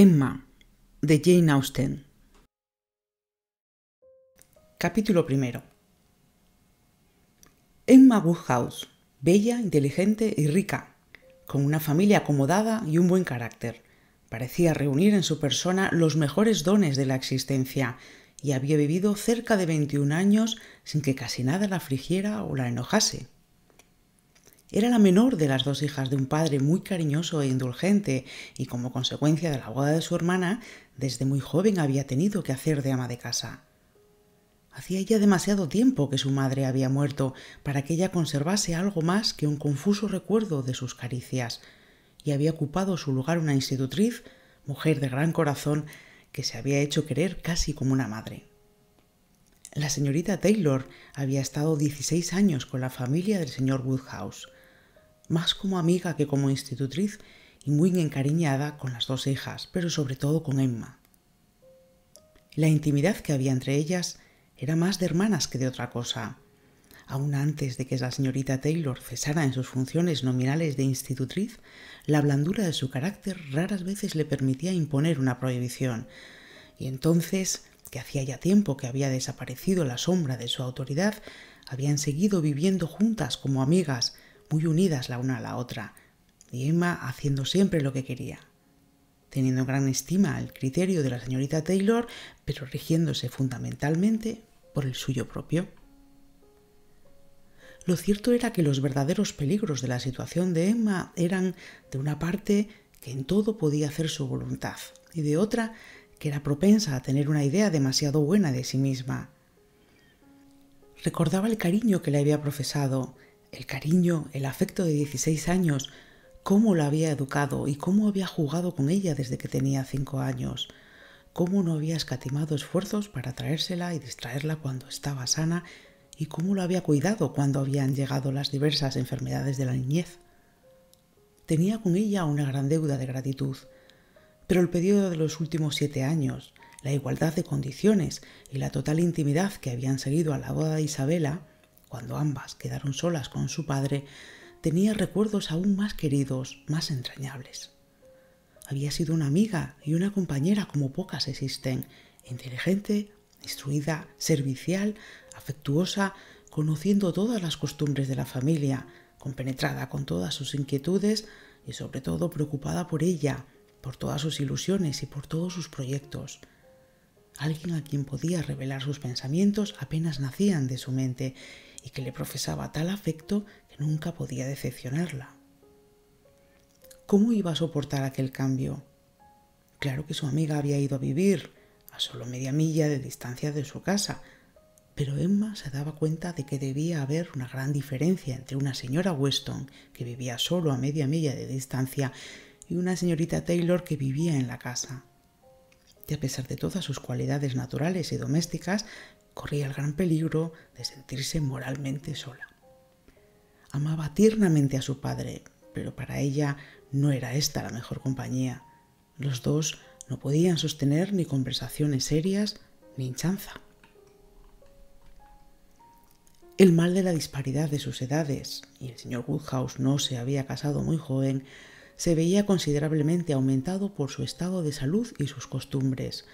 Emma de Jane Austen. Capítulo primero. Emma Woodhouse, bella, inteligente y rica, con una familia acomodada y un buen carácter, parecía reunir en su persona los mejores dones de la existencia y había vivido cerca de 21 años sin que casi nada la afligiera o la enojase. Era la menor de las dos hijas de un padre muy cariñoso e indulgente y como consecuencia de la boda de su hermana, desde muy joven había tenido que hacer de ama de casa. Hacía ya demasiado tiempo que su madre había muerto para que ella conservase algo más que un confuso recuerdo de sus caricias, y había ocupado su lugar una institutriz, mujer de gran corazón, que se había hecho querer casi como una madre. La señorita Taylor había estado 16 años con la familia del señor Woodhouse, más como amiga que como institutriz y muy encariñada con las dos hijas, pero sobre todo con Emma. La intimidad que había entre ellas era más de hermanas que de otra cosa. Aún antes de que la señorita Taylor cesara en sus funciones nominales de institutriz, la blandura de su carácter raras veces le permitía imponer una prohibición, y entonces, que hacía ya tiempo que había desaparecido la sombra de su autoridad, habían seguido viviendo juntas como amigas, muy unidas la una a la otra, y Emma haciendo siempre lo que quería, teniendo gran estima al criterio de la señorita Taylor, pero rigiéndose fundamentalmente por el suyo propio. Lo cierto era que los verdaderos peligros de la situación de Emma eran, de una parte, que en todo podía hacer su voluntad, y de otra, que era propensa a tener una idea demasiado buena de sí misma. Recordaba el cariño que le había profesado el cariño, el afecto de 16 años, cómo la había educado y cómo había jugado con ella desde que tenía 5 años, cómo no había escatimado esfuerzos para traérsela y distraerla cuando estaba sana y cómo lo había cuidado cuando habían llegado las diversas enfermedades de la niñez. Tenía con ella una gran deuda de gratitud, pero el periodo de los últimos siete años, la igualdad de condiciones y la total intimidad que habían seguido a la boda de Isabela cuando ambas quedaron solas con su padre, tenía recuerdos aún más queridos, más entrañables. Había sido una amiga y una compañera como pocas existen, inteligente, instruida, servicial, afectuosa, conociendo todas las costumbres de la familia, compenetrada con todas sus inquietudes y sobre todo preocupada por ella, por todas sus ilusiones y por todos sus proyectos. Alguien a quien podía revelar sus pensamientos apenas nacían de su mente y que le profesaba tal afecto que nunca podía decepcionarla. ¿Cómo iba a soportar aquel cambio? Claro que su amiga había ido a vivir a solo media milla de distancia de su casa, pero Emma se daba cuenta de que debía haber una gran diferencia entre una señora Weston, que vivía solo a media milla de distancia, y una señorita Taylor que vivía en la casa. Y a pesar de todas sus cualidades naturales y domésticas, corría el gran peligro de sentirse moralmente sola. Amaba tiernamente a su padre, pero para ella no era esta la mejor compañía. Los dos no podían sostener ni conversaciones serias ni hinchanza. El mal de la disparidad de sus edades, y el señor Woodhouse no se había casado muy joven, se veía considerablemente aumentado por su estado de salud y sus costumbres,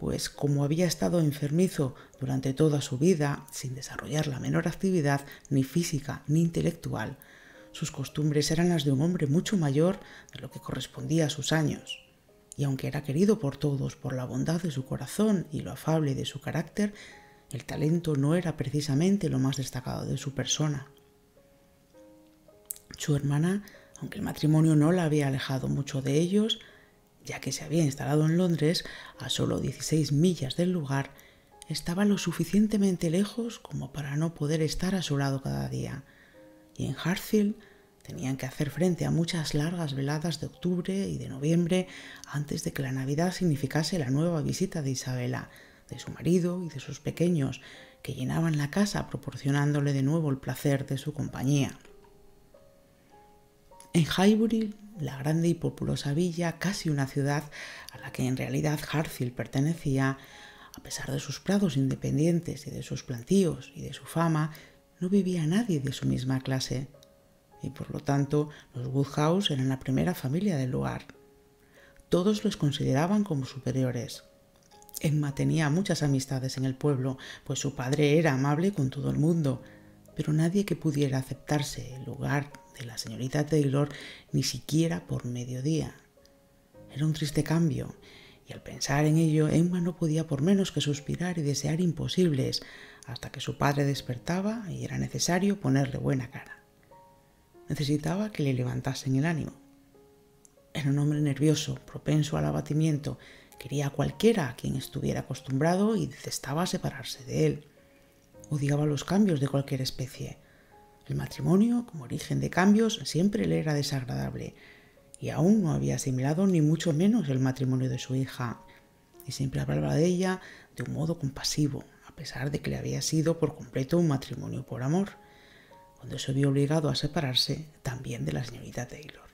pues como había estado enfermizo durante toda su vida, sin desarrollar la menor actividad ni física ni intelectual, sus costumbres eran las de un hombre mucho mayor de lo que correspondía a sus años. Y aunque era querido por todos por la bondad de su corazón y lo afable de su carácter, el talento no era precisamente lo más destacado de su persona. Su hermana, aunque el matrimonio no la había alejado mucho de ellos, ya que se había instalado en Londres, a solo 16 millas del lugar, estaba lo suficientemente lejos como para no poder estar a su lado cada día. Y en Hartfield tenían que hacer frente a muchas largas veladas de octubre y de noviembre antes de que la Navidad significase la nueva visita de Isabela, de su marido y de sus pequeños, que llenaban la casa proporcionándole de nuevo el placer de su compañía. En Highbury la grande y populosa villa, casi una ciudad a la que en realidad Harfield pertenecía, a pesar de sus prados independientes y de sus plantíos y de su fama, no vivía nadie de su misma clase, y por lo tanto los Woodhouse eran la primera familia del lugar. Todos los consideraban como superiores. Emma tenía muchas amistades en el pueblo, pues su padre era amable con todo el mundo, pero nadie que pudiera aceptarse el lugar la señorita Taylor ni siquiera por mediodía. Era un triste cambio, y al pensar en ello, Emma no podía por menos que suspirar y desear imposibles, hasta que su padre despertaba y era necesario ponerle buena cara. Necesitaba que le levantasen el ánimo. Era un hombre nervioso, propenso al abatimiento, quería a cualquiera a quien estuviera acostumbrado y detestaba separarse de él. Odiaba los cambios de cualquier especie. El matrimonio, como origen de cambios, siempre le era desagradable, y aún no había asimilado ni mucho menos el matrimonio de su hija, y siempre hablaba de ella de un modo compasivo, a pesar de que le había sido por completo un matrimonio por amor, cuando se vio obligado a separarse también de la señorita Taylor.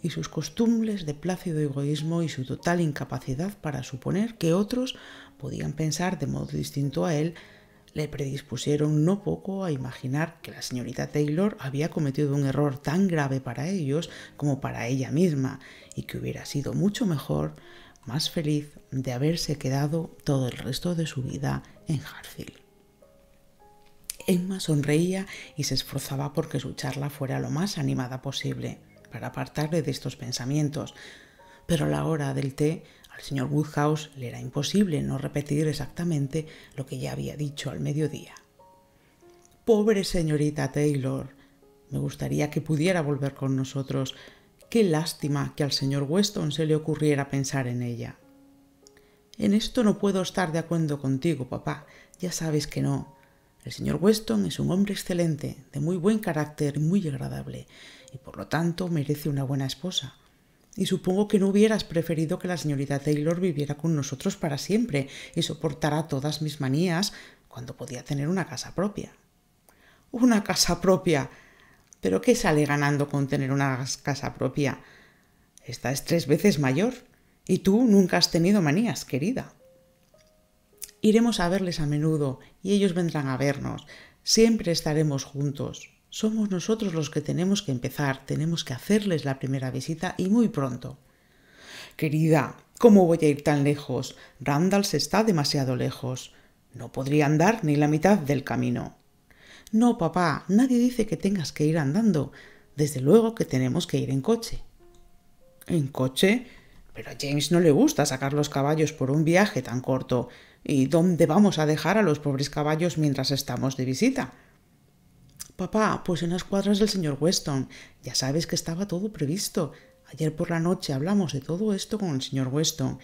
Y sus costumbres de plácido egoísmo y su total incapacidad para suponer que otros podían pensar de modo distinto a él le predispusieron no poco a imaginar que la señorita Taylor había cometido un error tan grave para ellos como para ella misma y que hubiera sido mucho mejor, más feliz de haberse quedado todo el resto de su vida en Harfield. Emma sonreía y se esforzaba porque su charla fuera lo más animada posible, para apartarle de estos pensamientos, pero la hora del té al señor Woodhouse le era imposible no repetir exactamente lo que ya había dicho al mediodía. Pobre señorita Taylor, me gustaría que pudiera volver con nosotros. Qué lástima que al señor Weston se le ocurriera pensar en ella. En esto no puedo estar de acuerdo contigo, papá. Ya sabes que no. El señor Weston es un hombre excelente, de muy buen carácter y muy agradable, y por lo tanto merece una buena esposa y supongo que no hubieras preferido que la señorita Taylor viviera con nosotros para siempre y soportara todas mis manías cuando podía tener una casa propia. Una casa propia. ¿Pero qué sale ganando con tener una casa propia? Esta es tres veces mayor y tú nunca has tenido manías, querida. Iremos a verles a menudo y ellos vendrán a vernos. Siempre estaremos juntos somos nosotros los que tenemos que empezar, tenemos que hacerles la primera visita y muy pronto. Querida, ¿cómo voy a ir tan lejos? Randall se está demasiado lejos. No podría andar ni la mitad del camino. No, papá, nadie dice que tengas que ir andando. Desde luego que tenemos que ir en coche. ¿En coche? Pero a James no le gusta sacar los caballos por un viaje tan corto. ¿Y dónde vamos a dejar a los pobres caballos mientras estamos de visita? Papá, pues en las cuadras del señor Weston. Ya sabes que estaba todo previsto. Ayer por la noche hablamos de todo esto con el señor Weston.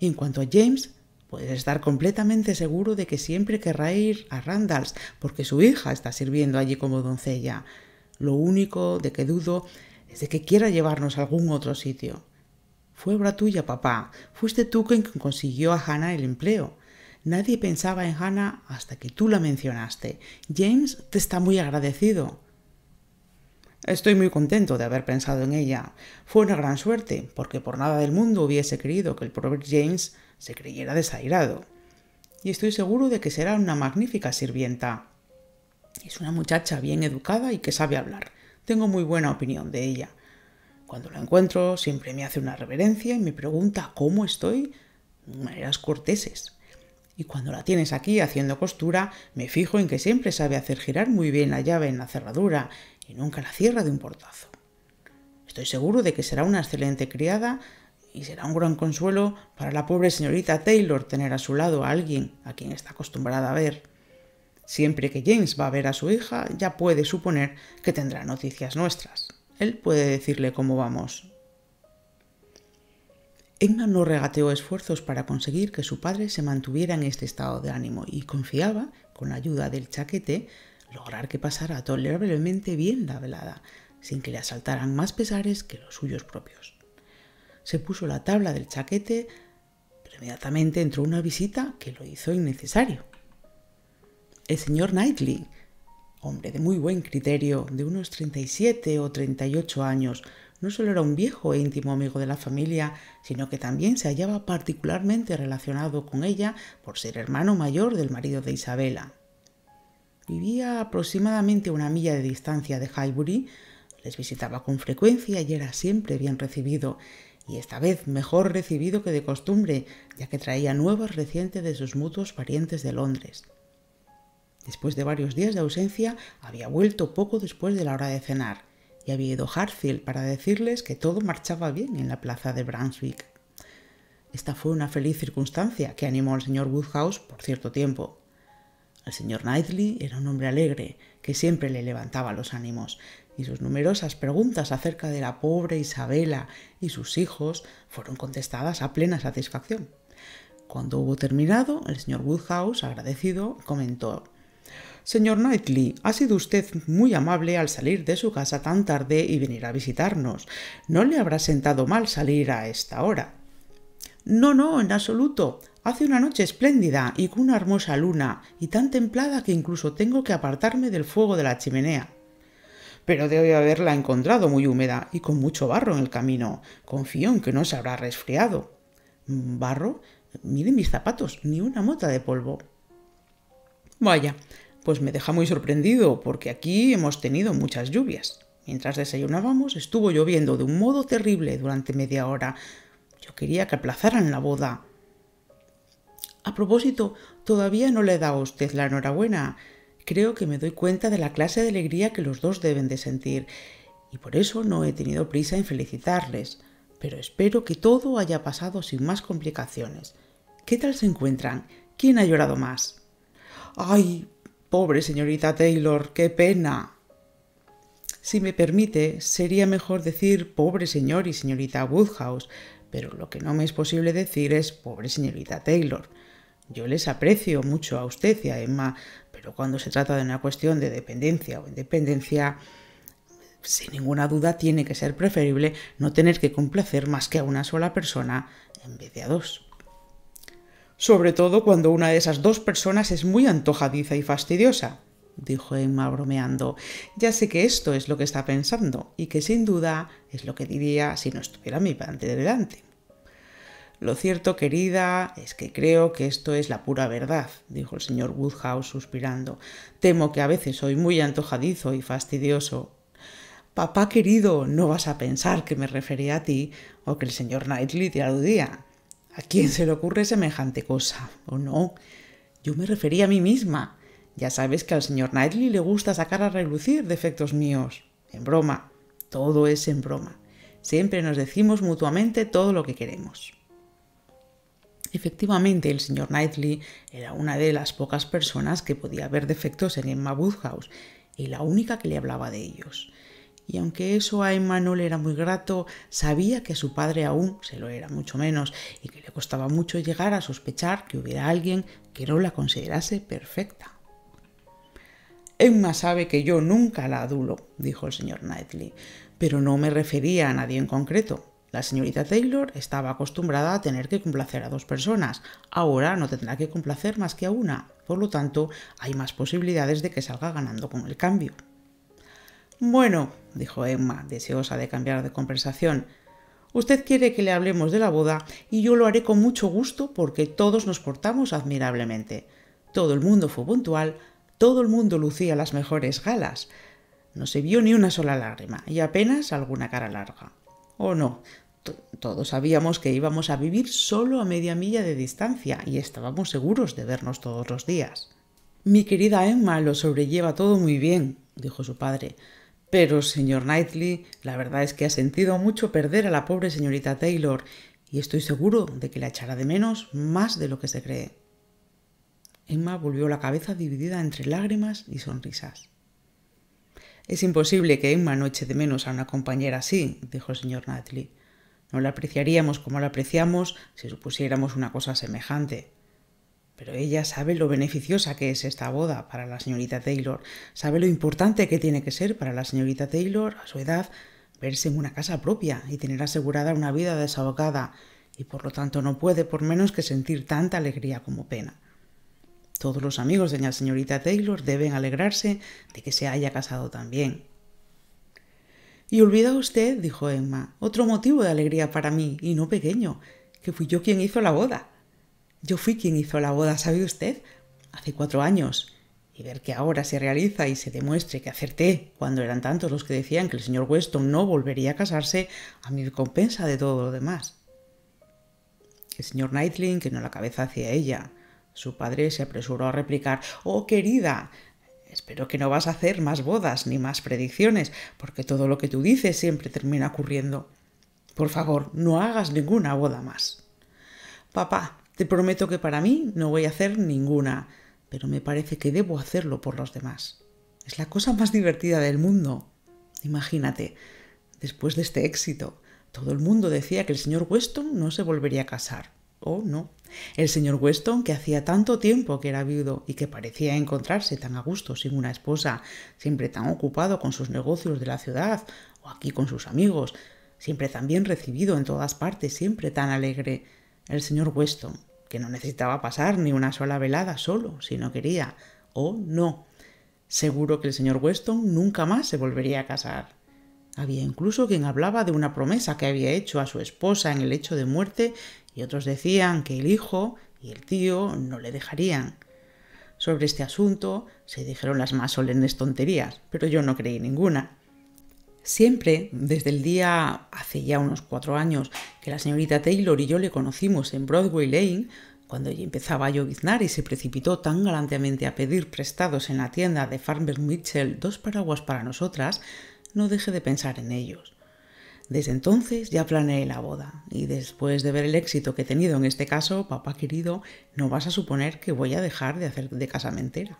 Y en cuanto a James, puedes estar completamente seguro de que siempre querrá ir a Randalls, porque su hija está sirviendo allí como doncella. Lo único de que dudo es de que quiera llevarnos a algún otro sitio. Fue obra tuya, papá. Fuiste tú quien consiguió a Hannah el empleo. Nadie pensaba en Hannah hasta que tú la mencionaste. James te está muy agradecido. Estoy muy contento de haber pensado en ella. Fue una gran suerte, porque por nada del mundo hubiese creído que el pobre James se creyera desairado. Y estoy seguro de que será una magnífica sirvienta. Es una muchacha bien educada y que sabe hablar. Tengo muy buena opinión de ella. Cuando la encuentro, siempre me hace una reverencia y me pregunta cómo estoy. Maneras corteses y cuando la tienes aquí haciendo costura, me fijo en que siempre sabe hacer girar muy bien la llave en la cerradura y nunca la cierra de un portazo. Estoy seguro de que será una excelente criada y será un gran consuelo para la pobre señorita Taylor tener a su lado a alguien a quien está acostumbrada a ver. Siempre que James va a ver a su hija, ya puede suponer que tendrá noticias nuestras. Él puede decirle cómo vamos, Emma no regateó esfuerzos para conseguir que su padre se mantuviera en este estado de ánimo y confiaba, con la ayuda del chaquete, lograr que pasara tolerablemente bien la velada, sin que le asaltaran más pesares que los suyos propios. Se puso la tabla del chaquete, pero inmediatamente entró una visita que lo hizo innecesario. El señor Knightley, hombre de muy buen criterio, de unos 37 o 38 años, no solo era un viejo e íntimo amigo de la familia, sino que también se hallaba particularmente relacionado con ella por ser hermano mayor del marido de Isabela. Vivía aproximadamente una milla de distancia de Highbury, les visitaba con frecuencia y era siempre bien recibido, y esta vez mejor recibido que de costumbre, ya que traía nuevas recientes de sus mutuos parientes de Londres. Después de varios días de ausencia, había vuelto poco después de la hora de cenar y había ido Harfield para decirles que todo marchaba bien en la plaza de Brunswick. Esta fue una feliz circunstancia que animó al señor Woodhouse por cierto tiempo. El señor Knightley era un hombre alegre que siempre le levantaba los ánimos, y sus numerosas preguntas acerca de la pobre Isabela y sus hijos fueron contestadas a plena satisfacción. Cuando hubo terminado, el señor Woodhouse, agradecido, comentó Señor Knightley, ha sido usted muy amable al salir de su casa tan tarde y venir a visitarnos. No le habrá sentado mal salir a esta hora. No, no, en absoluto. Hace una noche espléndida y con una hermosa luna, y tan templada que incluso tengo que apartarme del fuego de la chimenea. Pero debe haberla encontrado muy húmeda y con mucho barro en el camino. Confío en que no se habrá resfriado. Mm, ¿Barro? Miren mis zapatos, ni una mota de polvo. Vaya, pues me deja muy sorprendido porque aquí hemos tenido muchas lluvias. Mientras desayunábamos estuvo lloviendo de un modo terrible durante media hora. Yo quería que aplazaran la boda. A propósito, todavía no le da a usted la enhorabuena. Creo que me doy cuenta de la clase de alegría que los dos deben de sentir, y por eso no he tenido prisa en felicitarles, pero espero que todo haya pasado sin más complicaciones. ¿Qué tal se encuentran? ¿Quién ha llorado más? Ay, Pobre señorita Taylor, qué pena. Si me permite, sería mejor decir pobre señor y señorita Woodhouse, pero lo que no me es posible decir es pobre señorita Taylor. Yo les aprecio mucho a usted y a Emma, pero cuando se trata de una cuestión de dependencia o independencia, sin ninguna duda tiene que ser preferible no tener que complacer más que a una sola persona en vez de a dos sobre todo cuando una de esas dos personas es muy antojadiza y fastidiosa, dijo Emma bromeando. Ya sé que esto es lo que está pensando y que sin duda es lo que diría si no estuviera mi padre delante. Lo cierto, querida, es que creo que esto es la pura verdad, dijo el señor Woodhouse suspirando. Temo que a veces soy muy antojadizo y fastidioso. Papá querido, no vas a pensar que me refería a ti o que el señor Knightley te aludía. ¿A quién se le ocurre semejante cosa? ¿O no? Yo me refería a mí misma. Ya sabes que al señor Knightley le gusta sacar a relucir defectos míos. En broma. Todo es en broma. Siempre nos decimos mutuamente todo lo que queremos. Efectivamente, el señor Knightley era una de las pocas personas que podía ver defectos en Emma Woodhouse y la única que le hablaba de ellos y aunque eso a Emma no le era muy grato, sabía que a su padre aún se lo era mucho menos y que le costaba mucho llegar a sospechar que hubiera alguien que no la considerase perfecta. Emma sabe que yo nunca la adulo, dijo el señor Knightley, pero no me refería a nadie en concreto. La señorita Taylor estaba acostumbrada a tener que complacer a dos personas, ahora no tendrá que complacer más que a una, por lo tanto hay más posibilidades de que salga ganando con el cambio. Bueno, dijo Emma, deseosa de cambiar de conversación. Usted quiere que le hablemos de la boda y yo lo haré con mucho gusto porque todos nos portamos admirablemente. Todo el mundo fue puntual, todo el mundo lucía las mejores galas. No se vio ni una sola lágrima y apenas alguna cara larga. ¿O oh, no? todos sabíamos que íbamos a vivir solo a media milla de distancia y estábamos seguros de vernos todos los días. Mi querida Emma lo sobrelleva todo muy bien, dijo su padre. Pero, señor Knightley, la verdad es que ha sentido mucho perder a la pobre señorita Taylor, y estoy seguro de que la echará de menos más de lo que se cree. Emma volvió la cabeza dividida entre lágrimas y sonrisas. Es imposible que Emma no eche de menos a una compañera así, dijo el señor Knightley. No la apreciaríamos como la apreciamos si supusiéramos una cosa semejante. Pero ella sabe lo beneficiosa que es esta boda para la señorita Taylor, sabe lo importante que tiene que ser para la señorita Taylor a su edad verse en una casa propia y tener asegurada una vida desahogada, y por lo tanto no puede por menos que sentir tanta alegría como pena. Todos los amigos de la señorita Taylor deben alegrarse de que se haya casado también. Y olvida usted, dijo Emma, otro motivo de alegría para mí, y no pequeño, que fui yo quien hizo la boda. Yo fui quien hizo la boda, ¿sabe usted? Hace cuatro años. Y ver que ahora se realiza y se demuestre que acerté cuando eran tantos los que decían que el señor Weston no volvería a casarse, a mi recompensa de todo lo demás. El señor Knightley no la cabeza hacia ella. Su padre se apresuró a replicar Oh, querida, Espero que no vas a hacer más bodas ni más predicciones, porque todo lo que tú dices siempre termina ocurriendo. Por favor, no hagas ninguna boda más. Papá, te prometo que para mí no voy a hacer ninguna, pero me parece que debo hacerlo por los demás. Es la cosa más divertida del mundo. Imagínate, después de este éxito, todo el mundo decía que el señor Weston no se volvería a casar. oh, no? El señor Weston, que hacía tanto tiempo que era viudo y que parecía encontrarse tan a gusto sin una esposa, siempre tan ocupado con sus negocios de la ciudad o aquí con sus amigos, siempre tan bien recibido en todas partes, siempre tan alegre. El señor Weston, que no necesitaba pasar ni una sola velada solo, si no quería, o no. Seguro que el señor Weston nunca más se volvería a casar. Había incluso quien hablaba de una promesa que había hecho a su esposa en el hecho de muerte y otros decían que el hijo y el tío no le dejarían. Sobre este asunto se dijeron las más solemnes tonterías, pero yo no creí ninguna. Siempre, desde el día hace ya unos cuatro años que la señorita Taylor y yo le conocimos en Broadway Lane, cuando ella empezaba a lloviznar y se precipitó tan galantemente a pedir prestados en la tienda de Farmer Mitchell dos paraguas para nosotras, no dejé de pensar en ellos. Desde entonces ya planeé la boda y después de ver el éxito que he tenido en este caso, papá querido, no vas a suponer que voy a dejar de hacer de casamentera.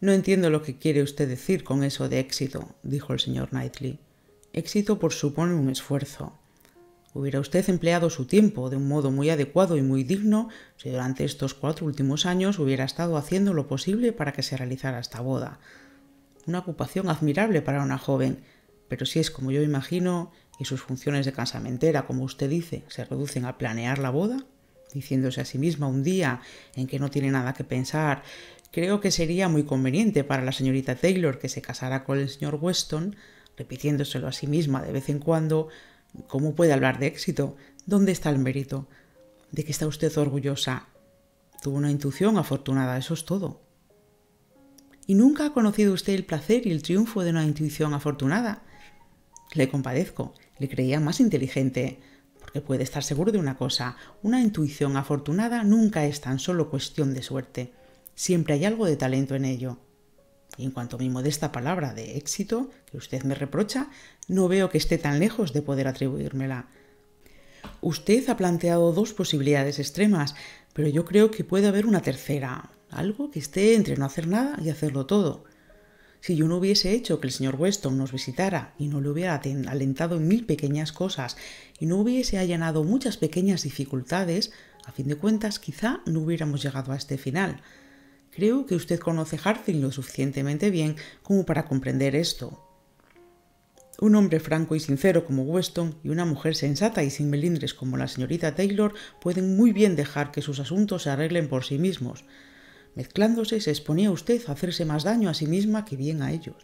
No entiendo lo que quiere usted decir con eso de éxito, dijo el señor Knightley. Éxito por supone un esfuerzo. Hubiera usted empleado su tiempo de un modo muy adecuado y muy digno si durante estos cuatro últimos años hubiera estado haciendo lo posible para que se realizara esta boda. Una ocupación admirable para una joven, pero si es como yo imagino y sus funciones de casamentera, como usted dice, se reducen a planear la boda, diciéndose a sí misma un día en que no tiene nada que pensar Creo que sería muy conveniente para la señorita Taylor que se casara con el señor Weston, repitiéndoselo a sí misma de vez en cuando, ¿cómo puede hablar de éxito? ¿Dónde está el mérito? ¿De qué está usted orgullosa? Tuvo una intuición afortunada, eso es todo. ¿Y nunca ha conocido usted el placer y el triunfo de una intuición afortunada? Le compadezco, le creía más inteligente, porque puede estar seguro de una cosa, una intuición afortunada nunca es tan solo cuestión de suerte. Siempre hay algo de talento en ello. Y en cuanto a mi modesta palabra de éxito, que usted me reprocha, no veo que esté tan lejos de poder atribuírmela. Usted ha planteado dos posibilidades extremas, pero yo creo que puede haber una tercera, algo que esté entre no hacer nada y hacerlo todo. Si yo no hubiese hecho que el señor Weston nos visitara y no le hubiera alentado en mil pequeñas cosas y no hubiese allanado muchas pequeñas dificultades, a fin de cuentas quizá no hubiéramos llegado a este final. Creo que usted conoce Harting lo suficientemente bien como para comprender esto. Un hombre franco y sincero como Weston y una mujer sensata y sin melindres como la señorita Taylor pueden muy bien dejar que sus asuntos se arreglen por sí mismos. Mezclándose se exponía usted a hacerse más daño a sí misma que bien a ellos.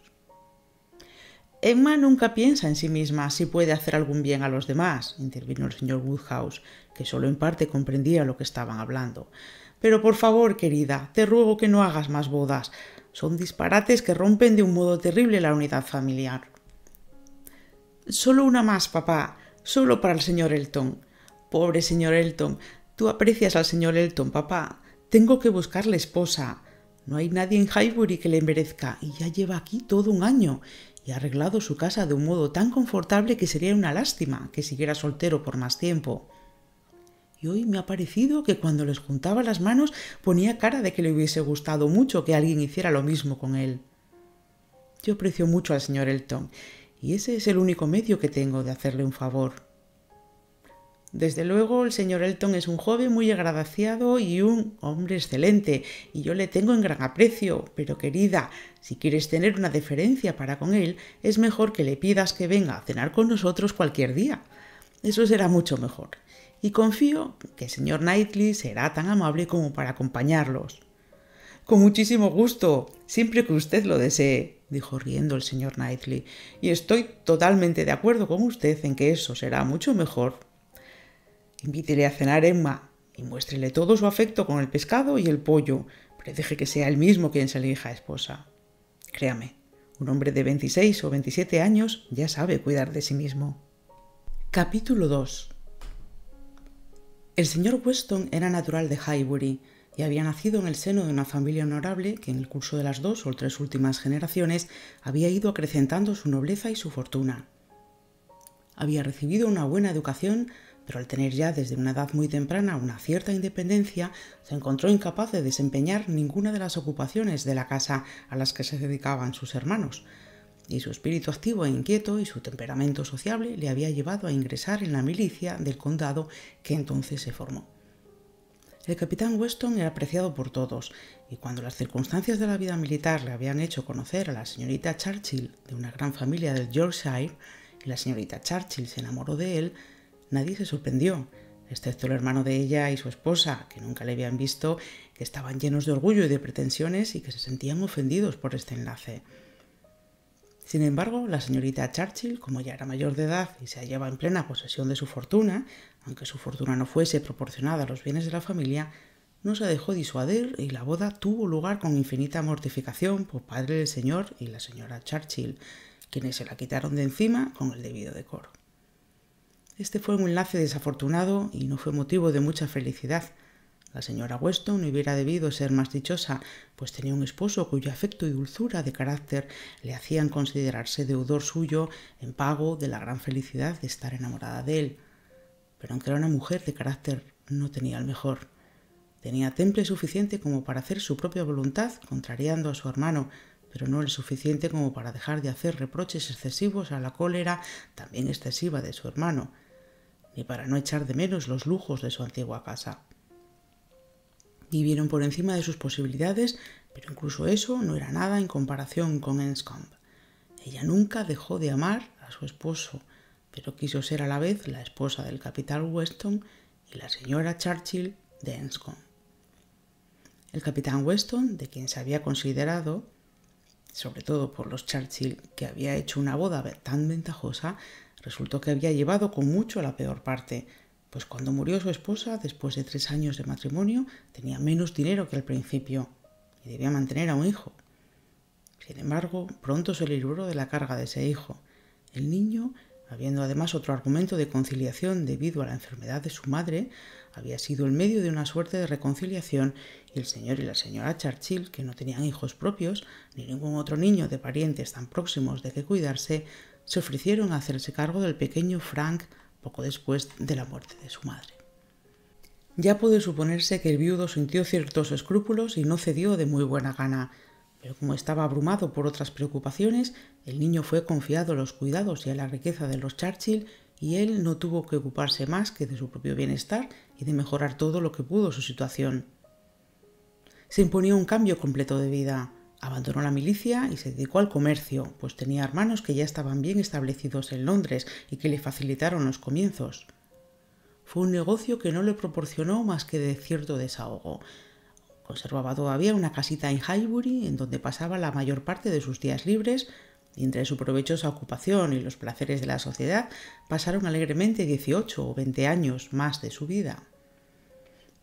Emma nunca piensa en sí misma si puede hacer algún bien a los demás, intervino el señor Woodhouse, que solo en parte comprendía lo que estaban hablando. Pero por favor, querida, te ruego que no hagas más bodas. Son disparates que rompen de un modo terrible la unidad familiar. Solo una más, papá, solo para el señor Elton. Pobre señor Elton, tú aprecias al señor Elton, papá. Tengo que buscarle esposa. No hay nadie en Highbury que le merezca, y ya lleva aquí todo un año, y ha arreglado su casa de un modo tan confortable que sería una lástima que siguiera soltero por más tiempo. Y hoy me ha parecido que cuando les juntaba las manos ponía cara de que le hubiese gustado mucho que alguien hiciera lo mismo con él. Yo aprecio mucho al señor Elton, y ese es el único medio que tengo de hacerle un favor. Desde luego, el señor Elton es un joven muy agradecido y un hombre excelente, y yo le tengo en gran aprecio, pero querida, si quieres tener una deferencia para con él, es mejor que le pidas que venga a cenar con nosotros cualquier día. Eso será mucho mejor y confío que el señor Knightley será tan amable como para acompañarlos. Con muchísimo gusto, siempre que usted lo desee, dijo riendo el señor Knightley, y estoy totalmente de acuerdo con usted en que eso será mucho mejor. Invítele a cenar Emma y muéstrele todo su afecto con el pescado y el pollo, pero deje que sea él mismo quien se elija esposa. Créame, un hombre de 26 o 27 años ya sabe cuidar de sí mismo. Capítulo 2 el señor Weston era natural de Highbury y había nacido en el seno de una familia honorable que en el curso de las dos o tres últimas generaciones había ido acrecentando su nobleza y su fortuna. Había recibido una buena educación, pero al tener ya desde una edad muy temprana una cierta independencia, se encontró incapaz de desempeñar ninguna de las ocupaciones de la casa a las que se dedicaban sus hermanos, y su espíritu activo e inquieto y su temperamento sociable le había llevado a ingresar en la milicia del condado que entonces se formó. El capitán Weston era apreciado por todos, y cuando las circunstancias de la vida militar le habían hecho conocer a la señorita Churchill de una gran familia del Yorkshire, y la señorita Churchill se enamoró de él, nadie se sorprendió, excepto el hermano de ella y su esposa, que nunca le habían visto, que estaban llenos de orgullo y de pretensiones y que se sentían ofendidos por este enlace. Sin embargo, la señorita Churchill, como ya era mayor de edad y se hallaba en plena posesión de su fortuna, aunque su fortuna no fuese proporcionada a los bienes de la familia, no se dejó disuadir y la boda tuvo lugar con infinita mortificación por padre del señor y la señora Churchill, quienes se la quitaron de encima con el debido decoro. Este fue un enlace desafortunado y no fue motivo de mucha felicidad, la señora Weston hubiera debido ser más dichosa, pues tenía un esposo cuyo afecto y dulzura de carácter le hacían considerarse deudor suyo en pago de la gran felicidad de estar enamorada de él. Pero aunque era una mujer de carácter, no tenía el mejor. Tenía temple suficiente como para hacer su propia voluntad, contrariando a su hermano, pero no el suficiente como para dejar de hacer reproches excesivos a la cólera también excesiva de su hermano, ni para no echar de menos los lujos de su antigua casa. Vivieron por encima de sus posibilidades, pero incluso eso no era nada en comparación con Enscombe. Ella nunca dejó de amar a su esposo, pero quiso ser a la vez la esposa del capitán Weston y la señora Churchill de Enscombe. El capitán Weston, de quien se había considerado, sobre todo por los Churchill, que había hecho una boda tan ventajosa, resultó que había llevado con mucho la peor parte, pues cuando murió su esposa, después de tres años de matrimonio, tenía menos dinero que al principio y debía mantener a un hijo. Sin embargo, pronto se libró de la carga de ese hijo. El niño, habiendo además otro argumento de conciliación debido a la enfermedad de su madre, había sido el medio de una suerte de reconciliación y el señor y la señora Churchill, que no tenían hijos propios ni ningún otro niño de parientes tan próximos de que cuidarse, se ofrecieron a hacerse cargo del pequeño Frank poco después de la muerte de su madre. Ya puede suponerse que el viudo sintió ciertos escrúpulos y no cedió de muy buena gana, pero como estaba abrumado por otras preocupaciones, el niño fue confiado a los cuidados y a la riqueza de los Churchill y él no tuvo que ocuparse más que de su propio bienestar y de mejorar todo lo que pudo su situación. Se imponía un cambio completo de vida. Abandonó la milicia y se dedicó al comercio, pues tenía hermanos que ya estaban bien establecidos en Londres y que le facilitaron los comienzos. Fue un negocio que no le proporcionó más que de cierto desahogo. Conservaba todavía una casita en Highbury en donde pasaba la mayor parte de sus días libres y entre su provechosa ocupación y los placeres de la sociedad pasaron alegremente 18 o 20 años más de su vida.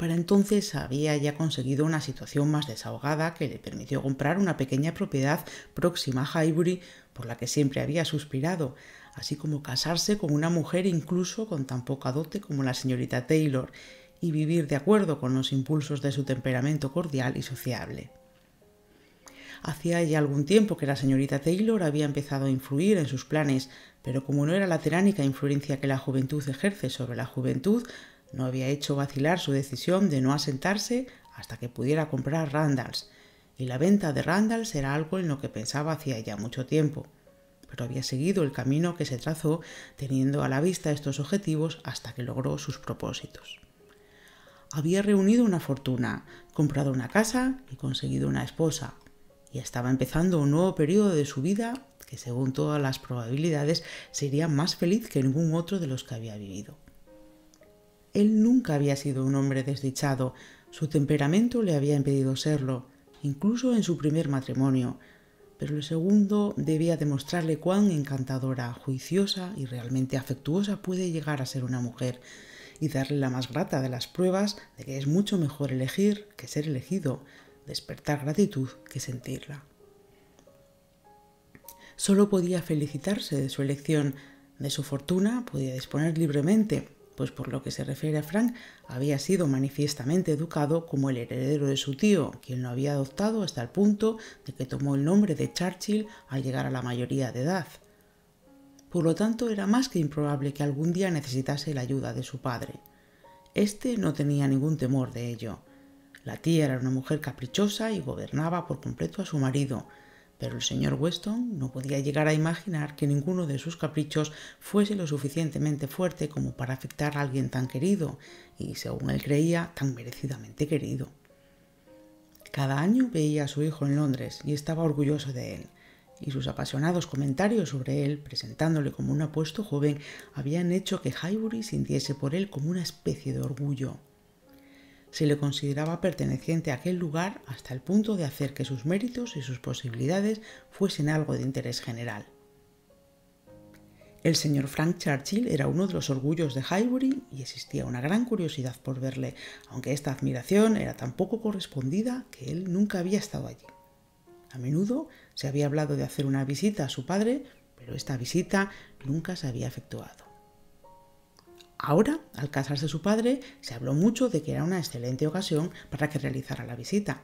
Para entonces había ya conseguido una situación más desahogada que le permitió comprar una pequeña propiedad próxima a Highbury por la que siempre había suspirado, así como casarse con una mujer incluso con tan poca dote como la señorita Taylor y vivir de acuerdo con los impulsos de su temperamento cordial y sociable. Hacía ya algún tiempo que la señorita Taylor había empezado a influir en sus planes, pero como no era la tiránica influencia que la juventud ejerce sobre la juventud, no había hecho vacilar su decisión de no asentarse hasta que pudiera comprar Randalls, y la venta de Randalls era algo en lo que pensaba hacía ya mucho tiempo, pero había seguido el camino que se trazó teniendo a la vista estos objetivos hasta que logró sus propósitos. Había reunido una fortuna, comprado una casa y conseguido una esposa, y estaba empezando un nuevo periodo de su vida que según todas las probabilidades sería más feliz que ningún otro de los que había vivido. Él nunca había sido un hombre desdichado, su temperamento le había impedido serlo, incluso en su primer matrimonio, pero el segundo debía demostrarle cuán encantadora, juiciosa y realmente afectuosa puede llegar a ser una mujer, y darle la más grata de las pruebas de que es mucho mejor elegir que ser elegido, despertar gratitud que sentirla. Solo podía felicitarse de su elección, de su fortuna podía disponer libremente, pues por lo que se refiere a Frank, había sido manifiestamente educado como el heredero de su tío, quien lo había adoptado hasta el punto de que tomó el nombre de Churchill al llegar a la mayoría de edad. Por lo tanto, era más que improbable que algún día necesitase la ayuda de su padre. Este no tenía ningún temor de ello. La tía era una mujer caprichosa y gobernaba por completo a su marido, pero el señor Weston no podía llegar a imaginar que ninguno de sus caprichos fuese lo suficientemente fuerte como para afectar a alguien tan querido y, según él creía, tan merecidamente querido. Cada año veía a su hijo en Londres y estaba orgulloso de él, y sus apasionados comentarios sobre él, presentándole como un apuesto joven, habían hecho que Highbury sintiese por él como una especie de orgullo. Se le consideraba perteneciente a aquel lugar hasta el punto de hacer que sus méritos y sus posibilidades fuesen algo de interés general. El señor Frank Churchill era uno de los orgullos de Highbury y existía una gran curiosidad por verle, aunque esta admiración era tan poco correspondida que él nunca había estado allí. A menudo se había hablado de hacer una visita a su padre, pero esta visita nunca se había efectuado. Ahora, al casarse su padre, se habló mucho de que era una excelente ocasión para que realizara la visita.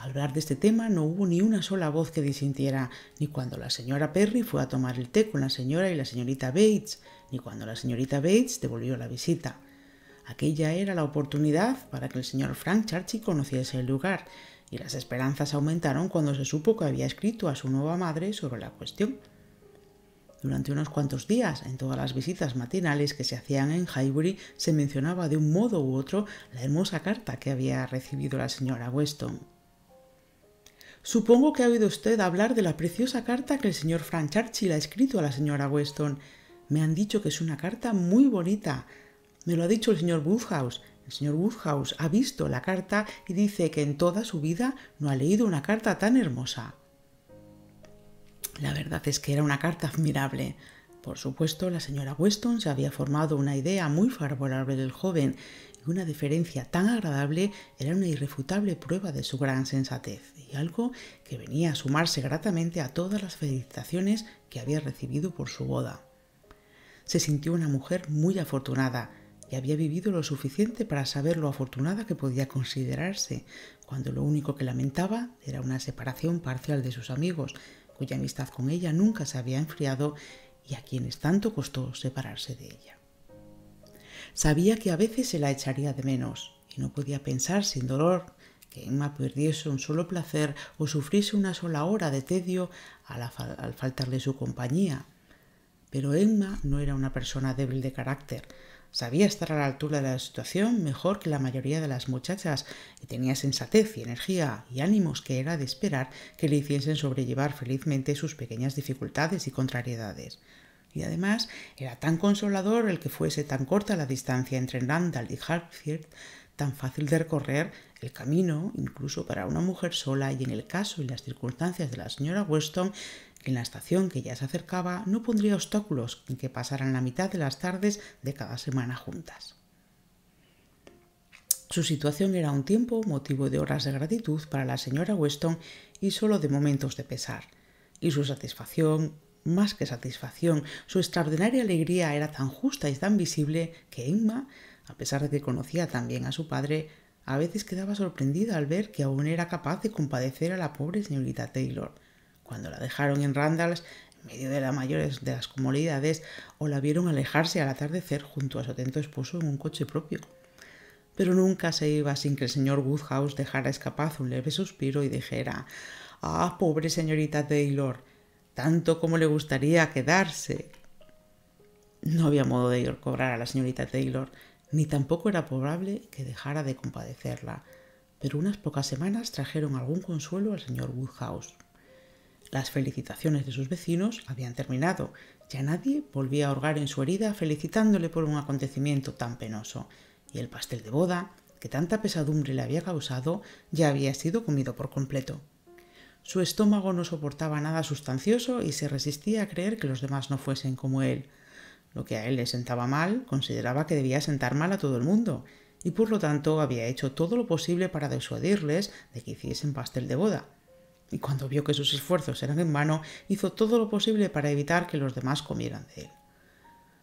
Al hablar de este tema no hubo ni una sola voz que disintiera, ni cuando la señora Perry fue a tomar el té con la señora y la señorita Bates, ni cuando la señorita Bates devolvió la visita. Aquella era la oportunidad para que el señor Frank Churchill conociese el lugar, y las esperanzas aumentaron cuando se supo que había escrito a su nueva madre sobre la cuestión. Durante unos cuantos días, en todas las visitas matinales que se hacían en Highbury, se mencionaba de un modo u otro la hermosa carta que había recibido la señora Weston. Supongo que ha oído usted hablar de la preciosa carta que el señor Frank Churchill ha escrito a la señora Weston. Me han dicho que es una carta muy bonita. Me lo ha dicho el señor Woodhouse. El señor Woodhouse ha visto la carta y dice que en toda su vida no ha leído una carta tan hermosa. La verdad es que era una carta admirable. Por supuesto, la señora Weston se había formado una idea muy favorable del joven y una deferencia tan agradable era una irrefutable prueba de su gran sensatez y algo que venía a sumarse gratamente a todas las felicitaciones que había recibido por su boda. Se sintió una mujer muy afortunada y había vivido lo suficiente para saber lo afortunada que podía considerarse, cuando lo único que lamentaba era una separación parcial de sus amigos, cuya amistad con ella nunca se había enfriado y a quienes tanto costó separarse de ella. Sabía que a veces se la echaría de menos y no podía pensar sin dolor que Emma perdiese un solo placer o sufriese una sola hora de tedio al, faltarle su compañía. Pero Emma no era una persona débil de carácter, Sabía estar a la altura de la situación mejor que la mayoría de las muchachas y tenía sensatez y energía y ánimos que era de esperar que le hiciesen sobrellevar felizmente sus pequeñas dificultades y contrariedades. Y además era tan consolador el que fuese tan corta la distancia entre Randall y Hartfield, tan fácil de recorrer el camino, incluso para una mujer sola, y en el caso y las circunstancias de la señora Weston, en la estación que ya se acercaba no pondría obstáculos en que pasaran la mitad de las tardes de cada semana juntas. Su situación era un tiempo motivo de horas de gratitud para la señora Weston y solo de momentos de pesar. Y su satisfacción, más que satisfacción, su extraordinaria alegría era tan justa y tan visible que Emma, a pesar de que conocía también a su padre, a veces quedaba sorprendida al ver que aún era capaz de compadecer a la pobre señorita Taylor cuando la dejaron en Randalls, en medio de las mayores de las comodidades, o la vieron alejarse al atardecer junto a su atento esposo en un coche propio. Pero nunca se iba sin que el señor Woodhouse dejara escapar un leve suspiro y dijera Ah, pobre señorita Taylor, tanto como le gustaría quedarse. No había modo de ir cobrar a la señorita Taylor, ni tampoco era probable que dejara de compadecerla, pero unas pocas semanas trajeron algún consuelo al señor Woodhouse. Las felicitaciones de sus vecinos habían terminado. Ya nadie volvía a orgar en su herida felicitándole por un acontecimiento tan penoso. Y el pastel de boda, que tanta pesadumbre le había causado, ya había sido comido por completo. Su estómago no soportaba nada sustancioso y se resistía a creer que los demás no fuesen como él. Lo que a él le sentaba mal, consideraba que debía sentar mal a todo el mundo, y por lo tanto había hecho todo lo posible para disuadirles de que hiciesen pastel de boda y cuando vio que sus esfuerzos eran en vano, hizo todo lo posible para evitar que los demás comieran de él.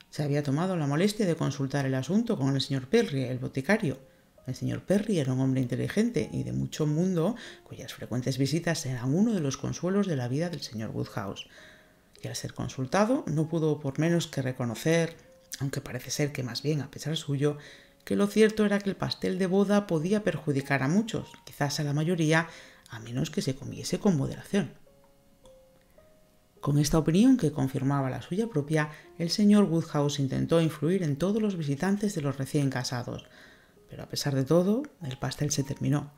Se había tomado la molestia de consultar el asunto con el señor Perry, el boticario. El señor Perry era un hombre inteligente y de mucho mundo, cuyas frecuentes visitas eran uno de los consuelos de la vida del señor Woodhouse. Y al ser consultado, no pudo por menos que reconocer, aunque parece ser que más bien a pesar suyo, que lo cierto era que el pastel de boda podía perjudicar a muchos, quizás a la mayoría, a menos que se comiese con moderación. Con esta opinión, que confirmaba la suya propia, el señor Woodhouse intentó influir en todos los visitantes de los recién casados, pero a pesar de todo, el pastel se terminó,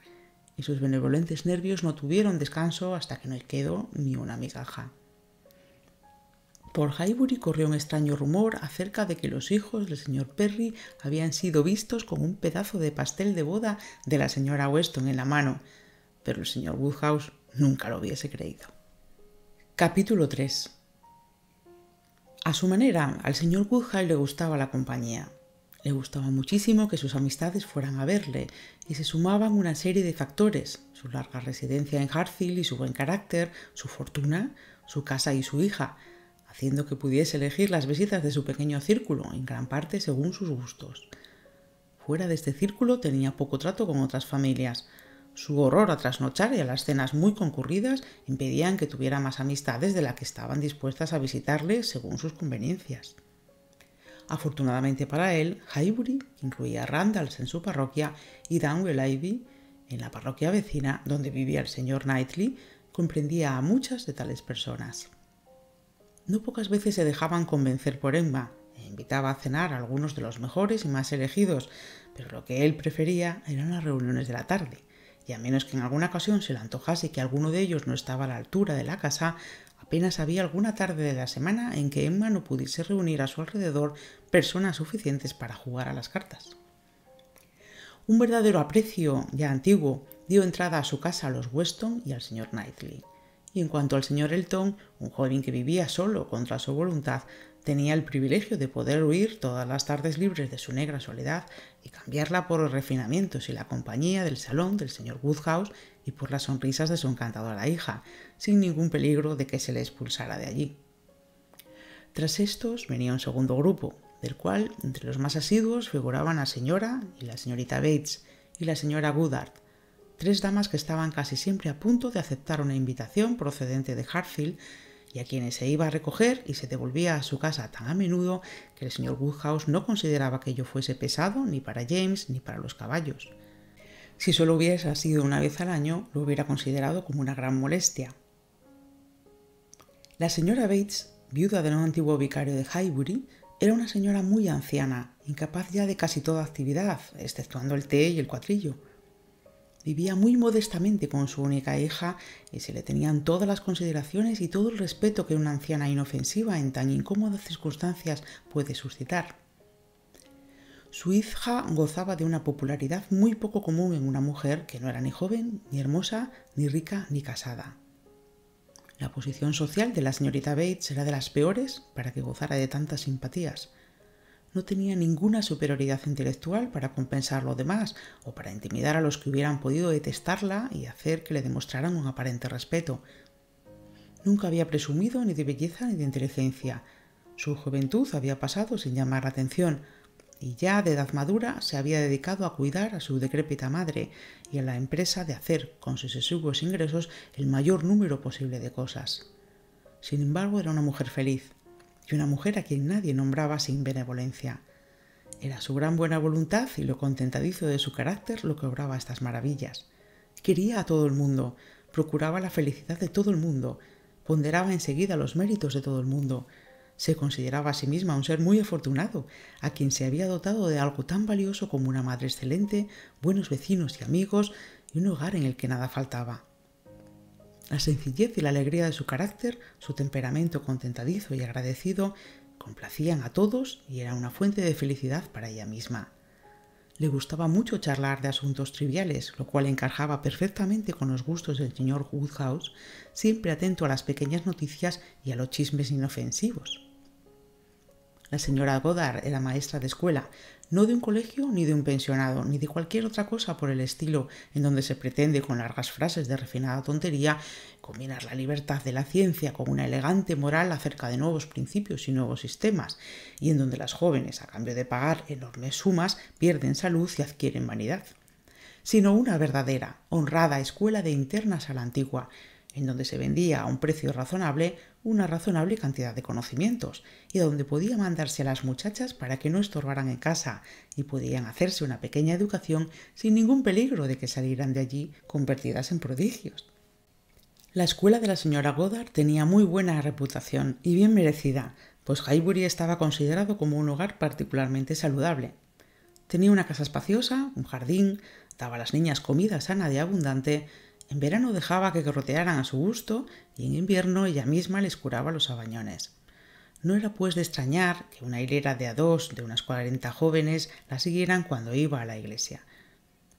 y sus benevolentes nervios no tuvieron descanso hasta que no quedó ni una migaja. Por Highbury corrió un extraño rumor acerca de que los hijos del señor Perry habían sido vistos con un pedazo de pastel de boda de la señora Weston en la mano, pero el señor Woodhouse nunca lo hubiese creído. Capítulo 3 A su manera, al señor Woodhouse le gustaba la compañía. Le gustaba muchísimo que sus amistades fueran a verle y se sumaban una serie de factores, su larga residencia en Hartfield y su buen carácter, su fortuna, su casa y su hija, haciendo que pudiese elegir las visitas de su pequeño círculo, en gran parte según sus gustos. Fuera de este círculo tenía poco trato con otras familias, su horror a trasnochar y a las cenas muy concurridas impedían que tuviera más amistades de las que estaban dispuestas a visitarle según sus conveniencias. Afortunadamente para él, Highbury, que incluía a Randalls en su parroquia, y Downwell Ivy, en la parroquia vecina donde vivía el señor Knightley, comprendía a muchas de tales personas. No pocas veces se dejaban convencer por Emma e invitaba a cenar a algunos de los mejores y más elegidos, pero lo que él prefería eran las reuniones de la tarde y a menos que en alguna ocasión se le antojase que alguno de ellos no estaba a la altura de la casa, apenas había alguna tarde de la semana en que Emma no pudiese reunir a su alrededor personas suficientes para jugar a las cartas. Un verdadero aprecio, ya antiguo, dio entrada a su casa a los Weston y al señor Knightley. Y en cuanto al señor Elton, un joven que vivía solo contra su voluntad, tenía el privilegio de poder huir todas las tardes libres de su negra soledad y cambiarla por los refinamientos y la compañía del salón del señor Woodhouse y por las sonrisas de su encantadora hija, sin ningún peligro de que se le expulsara de allí. Tras estos venía un segundo grupo, del cual entre los más asiduos figuraban la señora y la señorita Bates y la señora Goodhart, tres damas que estaban casi siempre a punto de aceptar una invitación procedente de Hartfield y a quienes se iba a recoger y se devolvía a su casa tan a menudo que el señor Woodhouse no consideraba que ello fuese pesado ni para James ni para los caballos. Si solo hubiese sido una vez al año, lo hubiera considerado como una gran molestia. La señora Bates, viuda de un antiguo vicario de Highbury, era una señora muy anciana, incapaz ya de casi toda actividad, exceptuando el té y el cuatrillo. Vivía muy modestamente con su única hija y se le tenían todas las consideraciones y todo el respeto que una anciana inofensiva en tan incómodas circunstancias puede suscitar. Su hija gozaba de una popularidad muy poco común en una mujer que no era ni joven, ni hermosa, ni rica, ni casada. La posición social de la señorita Bates era de las peores para que gozara de tantas simpatías no tenía ninguna superioridad intelectual para compensar lo demás o para intimidar a los que hubieran podido detestarla y hacer que le demostraran un aparente respeto. Nunca había presumido ni de belleza ni de inteligencia. Su juventud había pasado sin llamar la atención y ya de edad madura se había dedicado a cuidar a su decrépita madre y a la empresa de hacer con sus exiguos ingresos el mayor número posible de cosas. Sin embargo, era una mujer feliz una mujer a quien nadie nombraba sin benevolencia. Era su gran buena voluntad y lo contentadizo de su carácter lo que obraba estas maravillas. Quería a todo el mundo, procuraba la felicidad de todo el mundo, ponderaba enseguida los méritos de todo el mundo. Se consideraba a sí misma un ser muy afortunado, a quien se había dotado de algo tan valioso como una madre excelente, buenos vecinos y amigos y un hogar en el que nada faltaba. La sencillez y la alegría de su carácter, su temperamento contentadizo y agradecido, complacían a todos y era una fuente de felicidad para ella misma. Le gustaba mucho charlar de asuntos triviales, lo cual encajaba perfectamente con los gustos del señor Woodhouse, siempre atento a las pequeñas noticias y a los chismes inofensivos. La señora Godard era maestra de escuela, no de un colegio ni de un pensionado, ni de cualquier otra cosa por el estilo, en donde se pretende con largas frases de refinada tontería combinar la libertad de la ciencia con una elegante moral acerca de nuevos principios y nuevos sistemas, y en donde las jóvenes, a cambio de pagar enormes sumas, pierden salud y adquieren vanidad, sino una verdadera, honrada escuela de internas a la antigua, en donde se vendía a un precio razonable una razonable cantidad de conocimientos y donde podía mandarse a las muchachas para que no estorbaran en casa y podían hacerse una pequeña educación sin ningún peligro de que salieran de allí convertidas en prodigios. La escuela de la señora Goddard tenía muy buena reputación y bien merecida, pues Highbury estaba considerado como un hogar particularmente saludable. Tenía una casa espaciosa, un jardín, daba a las niñas comida sana y abundante en verano dejaba que rotearan a su gusto y en invierno ella misma les curaba los abañones. No era pues de extrañar que una hilera de a dos de unas cuarenta jóvenes la siguieran cuando iba a la iglesia.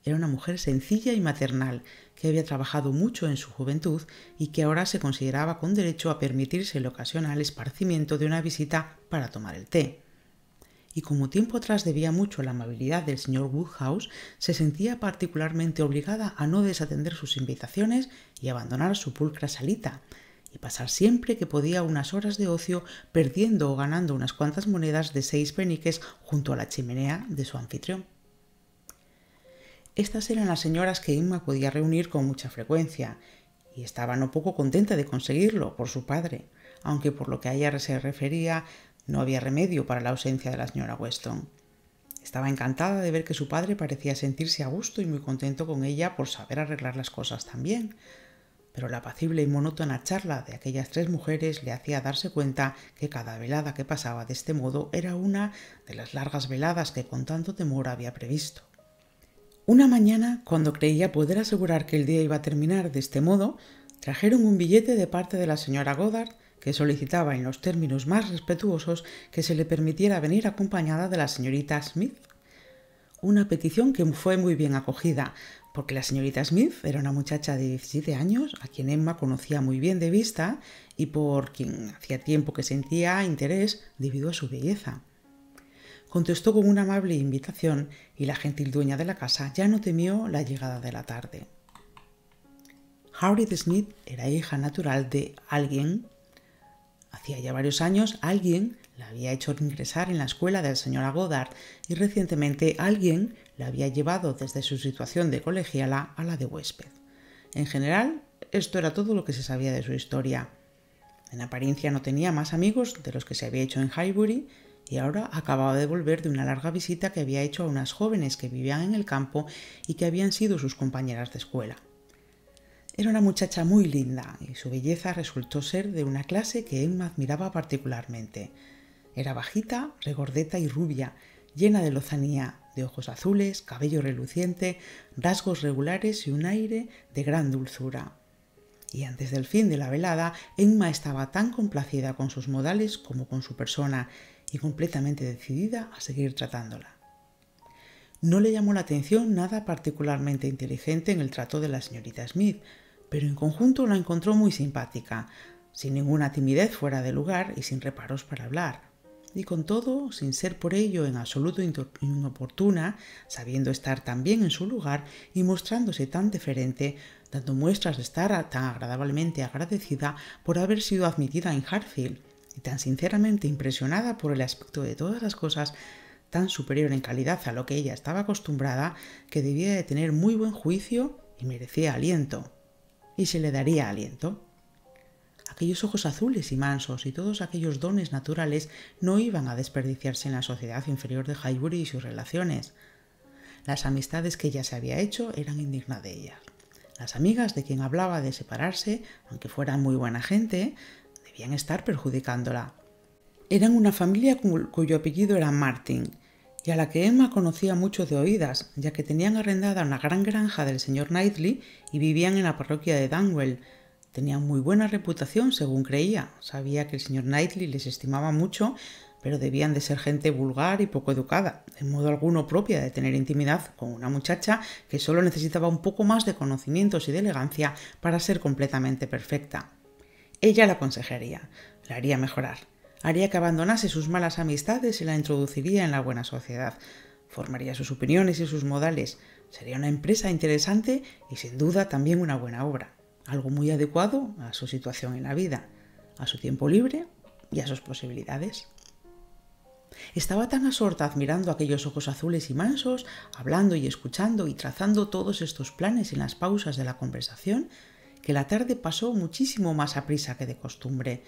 Era una mujer sencilla y maternal, que había trabajado mucho en su juventud y que ahora se consideraba con derecho a permitirse el ocasional esparcimiento de una visita para tomar el té y como tiempo atrás debía mucho a la amabilidad del señor Woodhouse, se sentía particularmente obligada a no desatender sus invitaciones y abandonar su pulcra salita, y pasar siempre que podía unas horas de ocio perdiendo o ganando unas cuantas monedas de seis peniques junto a la chimenea de su anfitrión. Estas eran las señoras que Inma podía reunir con mucha frecuencia, y estaba no poco contenta de conseguirlo por su padre, aunque por lo que a ella se refería no había remedio para la ausencia de la señora Weston. Estaba encantada de ver que su padre parecía sentirse a gusto y muy contento con ella por saber arreglar las cosas bien. Pero la apacible y monótona charla de aquellas tres mujeres le hacía darse cuenta que cada velada que pasaba de este modo era una de las largas veladas que con tanto temor había previsto. Una mañana, cuando creía poder asegurar que el día iba a terminar de este modo, trajeron un billete de parte de la señora Goddard que solicitaba en los términos más respetuosos que se le permitiera venir acompañada de la señorita Smith. Una petición que fue muy bien acogida, porque la señorita Smith era una muchacha de 17 años a quien Emma conocía muy bien de vista y por quien hacía tiempo que sentía interés debido a su belleza. Contestó con una amable invitación y la gentil dueña de la casa ya no temió la llegada de la tarde. Harriet Smith era hija natural de alguien Hacía ya varios años alguien la había hecho ingresar en la escuela de la señora Goddard y recientemente alguien la había llevado desde su situación de colegiala a la de huésped. En general, esto era todo lo que se sabía de su historia. En apariencia no tenía más amigos de los que se había hecho en Highbury y ahora acababa de volver de una larga visita que había hecho a unas jóvenes que vivían en el campo y que habían sido sus compañeras de escuela. Era una muchacha muy linda y su belleza resultó ser de una clase que Emma admiraba particularmente. Era bajita, regordeta y rubia, llena de lozanía, de ojos azules, cabello reluciente, rasgos regulares y un aire de gran dulzura. Y antes del fin de la velada, Emma estaba tan complacida con sus modales como con su persona y completamente decidida a seguir tratándola. No le llamó la atención nada particularmente inteligente en el trato de la señorita Smith, pero en conjunto la encontró muy simpática, sin ninguna timidez fuera de lugar y sin reparos para hablar. Y con todo, sin ser por ello en absoluto inoportuna, sabiendo estar tan bien en su lugar y mostrándose tan deferente, dando muestras de estar tan agradablemente agradecida por haber sido admitida en Harfield, y tan sinceramente impresionada por el aspecto de todas las cosas, tan superior en calidad a lo que ella estaba acostumbrada, que debía de tener muy buen juicio y merecía aliento y se le daría aliento. Aquellos ojos azules y mansos y todos aquellos dones naturales no iban a desperdiciarse en la sociedad inferior de Highbury y sus relaciones. Las amistades que ella se había hecho eran indignas de ella. Las amigas de quien hablaba de separarse, aunque fueran muy buena gente, debían estar perjudicándola. Eran una familia cuyo apellido era Martin, y a la que Emma conocía mucho de oídas, ya que tenían arrendada una gran granja del señor Knightley y vivían en la parroquia de Dunwell. Tenían muy buena reputación, según creía. Sabía que el señor Knightley les estimaba mucho, pero debían de ser gente vulgar y poco educada, en modo alguno propia de tener intimidad con una muchacha que solo necesitaba un poco más de conocimientos y de elegancia para ser completamente perfecta. Ella la aconsejaría, la haría mejorar haría que abandonase sus malas amistades y la introduciría en la buena sociedad. Formaría sus opiniones y sus modales. Sería una empresa interesante y sin duda también una buena obra. Algo muy adecuado a su situación en la vida, a su tiempo libre y a sus posibilidades. Estaba tan absorta admirando aquellos ojos azules y mansos, hablando y escuchando y trazando todos estos planes en las pausas de la conversación, que la tarde pasó muchísimo más a prisa que de costumbre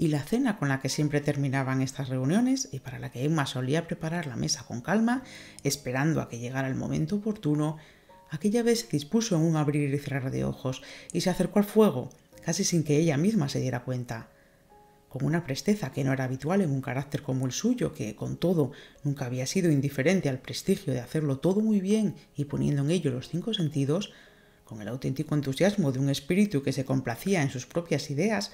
y la cena con la que siempre terminaban estas reuniones y para la que Emma solía preparar la mesa con calma, esperando a que llegara el momento oportuno, aquella vez se dispuso en un abrir y cerrar de ojos y se acercó al fuego, casi sin que ella misma se diera cuenta. Con una presteza que no era habitual en un carácter como el suyo, que con todo nunca había sido indiferente al prestigio de hacerlo todo muy bien y poniendo en ello los cinco sentidos, con el auténtico entusiasmo de un espíritu que se complacía en sus propias ideas,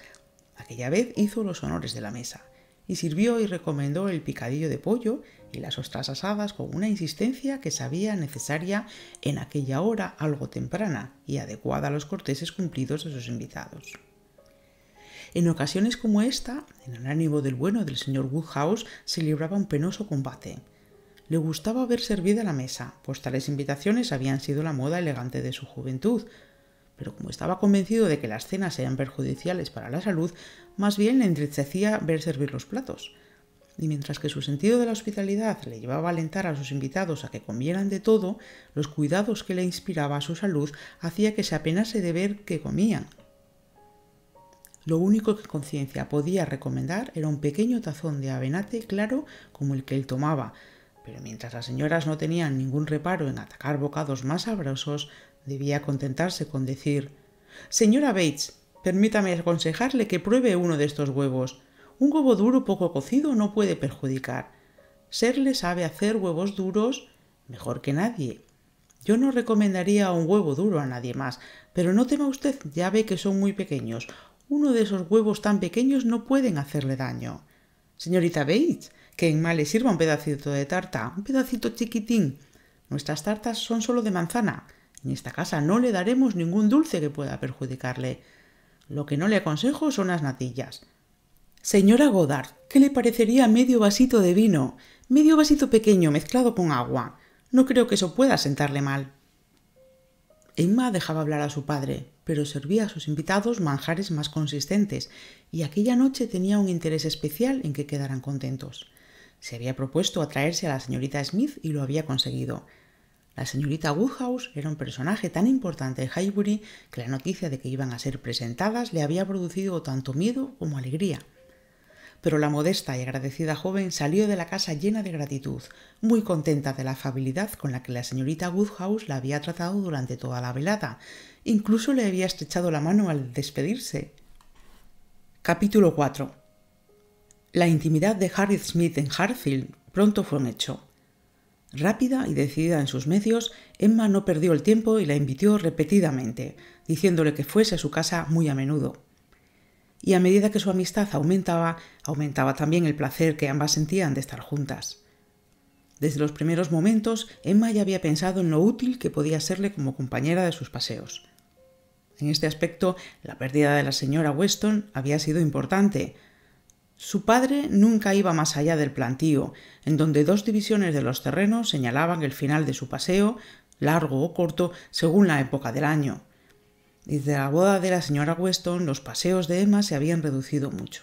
Aquella vez hizo los honores de la mesa y sirvió y recomendó el picadillo de pollo y las ostras asadas con una insistencia que sabía necesaria en aquella hora algo temprana y adecuada a los corteses cumplidos de sus invitados. En ocasiones como esta, en el ánimo del bueno del señor Woodhouse se libraba un penoso combate. Le gustaba ver servida la mesa, pues tales invitaciones habían sido la moda elegante de su juventud, pero como estaba convencido de que las cenas eran perjudiciales para la salud, más bien le entristecía ver servir los platos. Y mientras que su sentido de la hospitalidad le llevaba a alentar a sus invitados a que comieran de todo, los cuidados que le inspiraba a su salud hacía que se apenase de ver que comían. Lo único que conciencia podía recomendar era un pequeño tazón de avenate claro como el que él tomaba, pero mientras las señoras no tenían ningún reparo en atacar bocados más sabrosos, Debía contentarse con decir Señora Bates, permítame aconsejarle que pruebe uno de estos huevos. Un huevo duro poco cocido no puede perjudicar. Serle sabe hacer huevos duros mejor que nadie. Yo no recomendaría un huevo duro a nadie más, pero no tema usted, ya ve que son muy pequeños. Uno de esos huevos tan pequeños no pueden hacerle daño. Señorita Bates, que en mal le sirva un pedacito de tarta, un pedacito chiquitín. Nuestras tartas son solo de manzana. En esta casa no le daremos ningún dulce que pueda perjudicarle. Lo que no le aconsejo son las natillas. Señora Goddard, ¿qué le parecería medio vasito de vino? Medio vasito pequeño mezclado con agua. No creo que eso pueda sentarle mal. Emma dejaba hablar a su padre, pero servía a sus invitados manjares más consistentes, y aquella noche tenía un interés especial en que quedaran contentos. Se había propuesto atraerse a la señorita Smith y lo había conseguido. La señorita Woodhouse era un personaje tan importante de Highbury que la noticia de que iban a ser presentadas le había producido tanto miedo como alegría. Pero la modesta y agradecida joven salió de la casa llena de gratitud, muy contenta de la afabilidad con la que la señorita Woodhouse la había tratado durante toda la velada. Incluso le había estrechado la mano al despedirse. Capítulo 4 La intimidad de Harriet Smith en Harfield pronto fue un hecho. Rápida y decidida en sus medios, Emma no perdió el tiempo y la invitó repetidamente, diciéndole que fuese a su casa muy a menudo. Y a medida que su amistad aumentaba, aumentaba también el placer que ambas sentían de estar juntas. Desde los primeros momentos, Emma ya había pensado en lo útil que podía serle como compañera de sus paseos. En este aspecto, la pérdida de la señora Weston había sido importante, su padre nunca iba más allá del plantío, en donde dos divisiones de los terrenos señalaban el final de su paseo, largo o corto, según la época del año. Desde la boda de la señora Weston, los paseos de Emma se habían reducido mucho.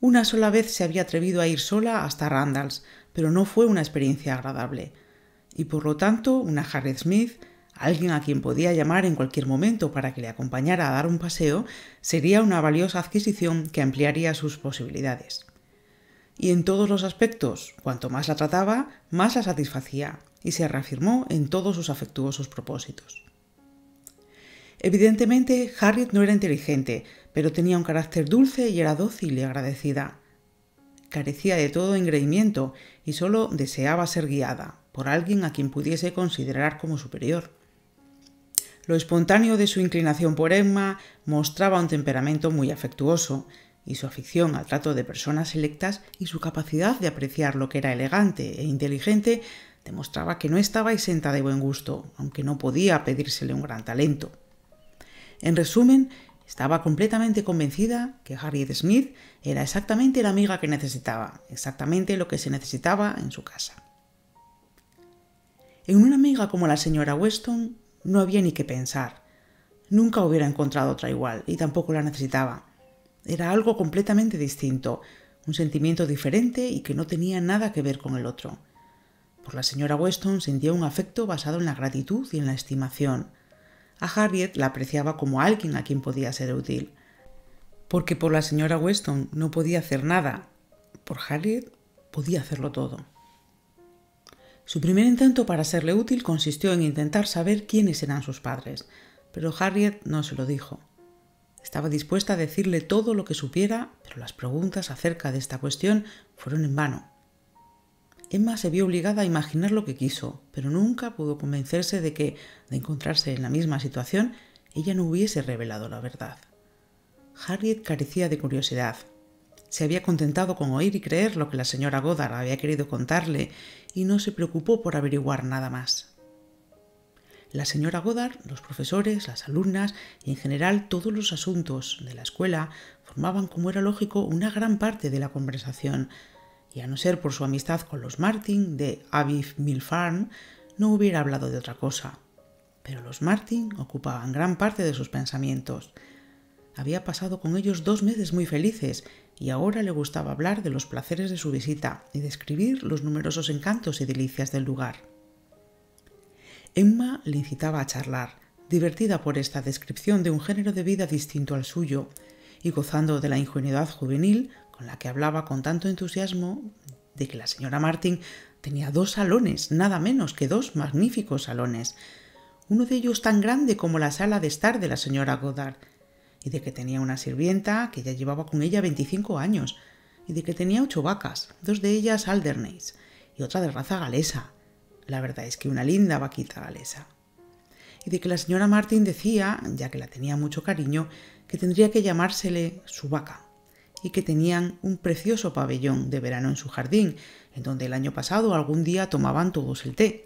Una sola vez se había atrevido a ir sola hasta Randalls, pero no fue una experiencia agradable. Y por lo tanto, una Harriet Smith alguien a quien podía llamar en cualquier momento para que le acompañara a dar un paseo, sería una valiosa adquisición que ampliaría sus posibilidades. Y en todos los aspectos, cuanto más la trataba, más la satisfacía, y se reafirmó en todos sus afectuosos propósitos. Evidentemente, Harriet no era inteligente, pero tenía un carácter dulce y era dócil y agradecida. Carecía de todo engreimiento y solo deseaba ser guiada por alguien a quien pudiese considerar como superior. Lo espontáneo de su inclinación por Emma mostraba un temperamento muy afectuoso, y su afición al trato de personas selectas y su capacidad de apreciar lo que era elegante e inteligente demostraba que no estaba exenta de buen gusto, aunque no podía pedírsele un gran talento. En resumen, estaba completamente convencida que Harriet Smith era exactamente la amiga que necesitaba, exactamente lo que se necesitaba en su casa. En una amiga como la señora Weston, no había ni que pensar. Nunca hubiera encontrado otra igual y tampoco la necesitaba. Era algo completamente distinto, un sentimiento diferente y que no tenía nada que ver con el otro. Por la señora Weston sentía un afecto basado en la gratitud y en la estimación. A Harriet la apreciaba como alguien a quien podía ser útil. Porque por la señora Weston no podía hacer nada, por Harriet podía hacerlo todo. Su primer intento para serle útil consistió en intentar saber quiénes eran sus padres, pero Harriet no se lo dijo. Estaba dispuesta a decirle todo lo que supiera, pero las preguntas acerca de esta cuestión fueron en vano. Emma se vio obligada a imaginar lo que quiso, pero nunca pudo convencerse de que, de encontrarse en la misma situación, ella no hubiese revelado la verdad. Harriet carecía de curiosidad, se había contentado con oír y creer lo que la señora Goddard había querido contarle y no se preocupó por averiguar nada más. La señora Goddard, los profesores, las alumnas y en general todos los asuntos de la escuela formaban, como era lógico, una gran parte de la conversación, y a no ser por su amistad con los Martin de aviv Mill Farm, no hubiera hablado de otra cosa. Pero los Martin ocupaban gran parte de sus pensamientos. Había pasado con ellos dos meses muy felices y ahora le gustaba hablar de los placeres de su visita y describir los numerosos encantos y delicias del lugar. Emma le incitaba a charlar, divertida por esta descripción de un género de vida distinto al suyo, y gozando de la ingenuidad juvenil con la que hablaba con tanto entusiasmo de que la señora Martin tenía dos salones, nada menos que dos magníficos salones, uno de ellos tan grande como la sala de estar de la señora Goddard, y de que tenía una sirvienta que ya llevaba con ella 25 años, y de que tenía ocho vacas, dos de ellas alderneys y otra de raza galesa. La verdad es que una linda vaquita galesa. Y de que la señora Martin decía, ya que la tenía mucho cariño, que tendría que llamársele su vaca, y que tenían un precioso pabellón de verano en su jardín, en donde el año pasado algún día tomaban todos el té,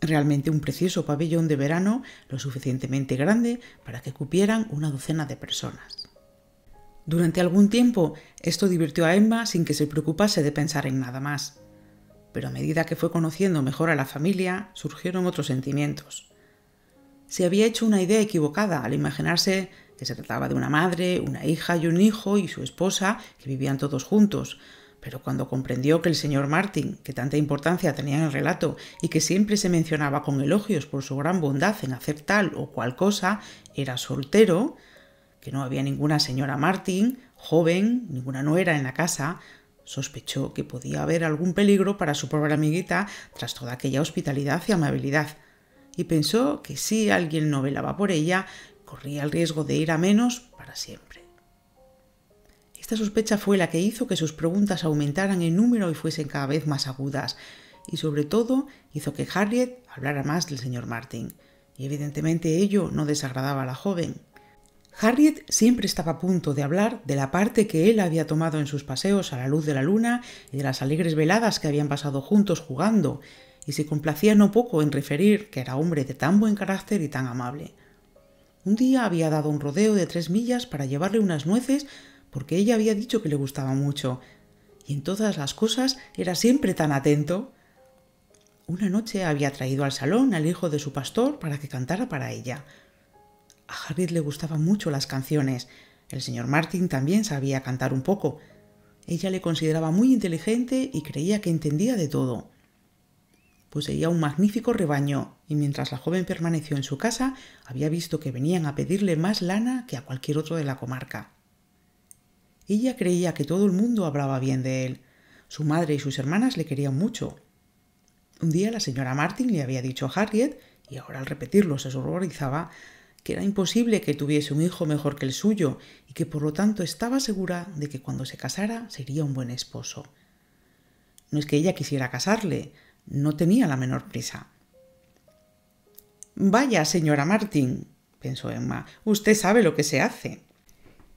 Realmente un precioso pabellón de verano lo suficientemente grande para que cupieran una docena de personas. Durante algún tiempo esto divirtió a Emma sin que se preocupase de pensar en nada más. Pero a medida que fue conociendo mejor a la familia, surgieron otros sentimientos. Se había hecho una idea equivocada al imaginarse que se trataba de una madre, una hija y un hijo y su esposa que vivían todos juntos, pero cuando comprendió que el señor Martin, que tanta importancia tenía en el relato y que siempre se mencionaba con elogios por su gran bondad en hacer tal o cual cosa, era soltero, que no había ninguna señora Martin, joven, ninguna nuera en la casa, sospechó que podía haber algún peligro para su pobre amiguita tras toda aquella hospitalidad y amabilidad, y pensó que si alguien no velaba por ella, corría el riesgo de ir a menos para siempre. Esta sospecha fue la que hizo que sus preguntas aumentaran en número y fuesen cada vez más agudas, y sobre todo hizo que Harriet hablara más del señor Martin, y evidentemente ello no desagradaba a la joven. Harriet siempre estaba a punto de hablar de la parte que él había tomado en sus paseos a la luz de la luna y de las alegres veladas que habían pasado juntos jugando, y se complacía no poco en referir que era hombre de tan buen carácter y tan amable. Un día había dado un rodeo de tres millas para llevarle unas nueces porque ella había dicho que le gustaba mucho, y en todas las cosas era siempre tan atento. Una noche había traído al salón al hijo de su pastor para que cantara para ella. A Javier le gustaban mucho las canciones. El señor Martin también sabía cantar un poco. Ella le consideraba muy inteligente y creía que entendía de todo. Poseía un magnífico rebaño, y mientras la joven permaneció en su casa, había visto que venían a pedirle más lana que a cualquier otro de la comarca. Ella creía que todo el mundo hablaba bien de él. Su madre y sus hermanas le querían mucho. Un día la señora Martin le había dicho a Harriet, y ahora al repetirlo se horrorizaba, que era imposible que tuviese un hijo mejor que el suyo y que por lo tanto estaba segura de que cuando se casara sería un buen esposo. No es que ella quisiera casarle, no tenía la menor prisa. Vaya, señora Martin, pensó Emma, usted sabe lo que se hace.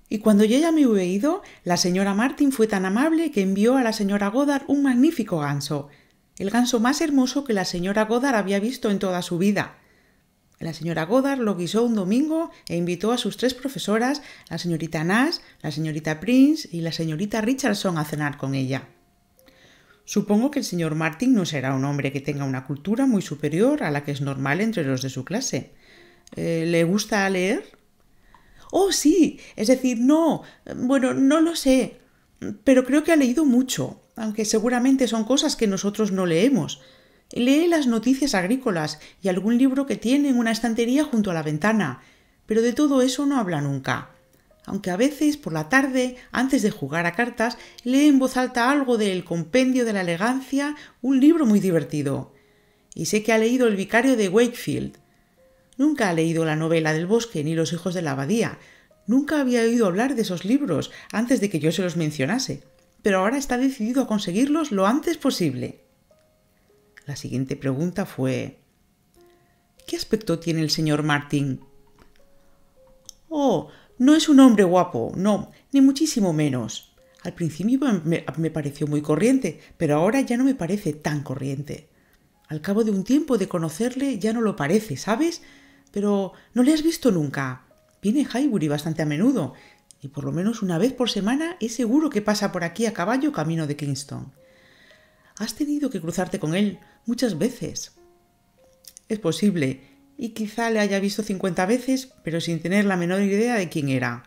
Y cuando yo ya me hubiera ido, la señora Martin fue tan amable que envió a la señora Goddard un magnífico ganso, el ganso más hermoso que la señora Goddard había visto en toda su vida. La señora Goddard lo guisó un domingo e invitó a sus tres profesoras, la señorita Nash, la señorita Prince y la señorita Richardson, a cenar con ella. Supongo que el señor Martin no será un hombre que tenga una cultura muy superior a la que es normal entre los de su clase. Eh, ¿Le gusta leer? oh sí, es decir, no, bueno, no lo sé, pero creo que ha leído mucho, aunque seguramente son cosas que nosotros no leemos. Lee las noticias agrícolas y algún libro que tiene en una estantería junto a la ventana, pero de todo eso no habla nunca. Aunque a veces, por la tarde, antes de jugar a cartas, lee en voz alta algo del Compendio de la Elegancia, un libro muy divertido. Y sé que ha leído El Vicario de Wakefield, Nunca ha leído la novela del bosque ni los hijos de la abadía. Nunca había oído hablar de esos libros antes de que yo se los mencionase. Pero ahora está decidido a conseguirlos lo antes posible. La siguiente pregunta fue... ¿Qué aspecto tiene el señor Martin? Oh, no es un hombre guapo, no, ni muchísimo menos. Al principio me, me, pareció muy corriente, pero ahora ya no me parece tan corriente. Al cabo de un tiempo de conocerle ya no lo parece, ¿sabes? Pero no le has visto nunca. Viene Highbury bastante a menudo, y por lo menos una vez por semana es seguro que pasa por aquí a caballo camino de Kingston. Has tenido que cruzarte con él muchas veces. Es posible, y quizá le haya visto 50 veces, pero sin tener la menor idea de quién era.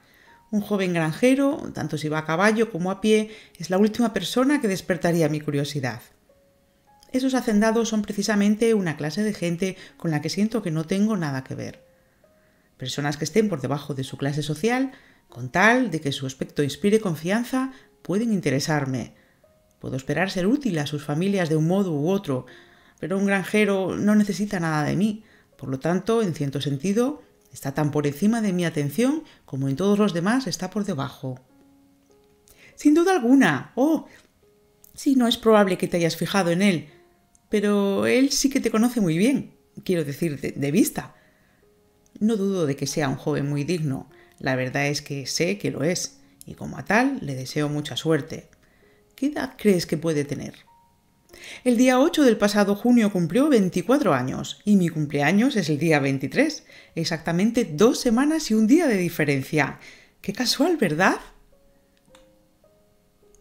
Un joven granjero, tanto si va a caballo como a pie, es la última persona que despertaría mi curiosidad. Esos hacendados son precisamente una clase de gente con la que siento que no tengo nada que ver. Personas que estén por debajo de su clase social, con tal de que su aspecto inspire confianza, pueden interesarme. Puedo esperar ser útil a sus familias de un modo u otro, pero un granjero no necesita nada de mí. Por lo tanto, en cierto sentido, está tan por encima de mi atención como en todos los demás está por debajo. Sin duda alguna. Oh, si sí, no es probable que te hayas fijado en él, pero él sí que te conoce muy bien, quiero decir, de, vista. No dudo de que sea un joven muy digno, la verdad es que sé que lo es, y como a tal le deseo mucha suerte. ¿Qué edad crees que puede tener? El día 8 del pasado junio cumplió 24 años y mi cumpleaños es el día 23, exactamente dos semanas y un día de diferencia. Qué casual, ¿verdad?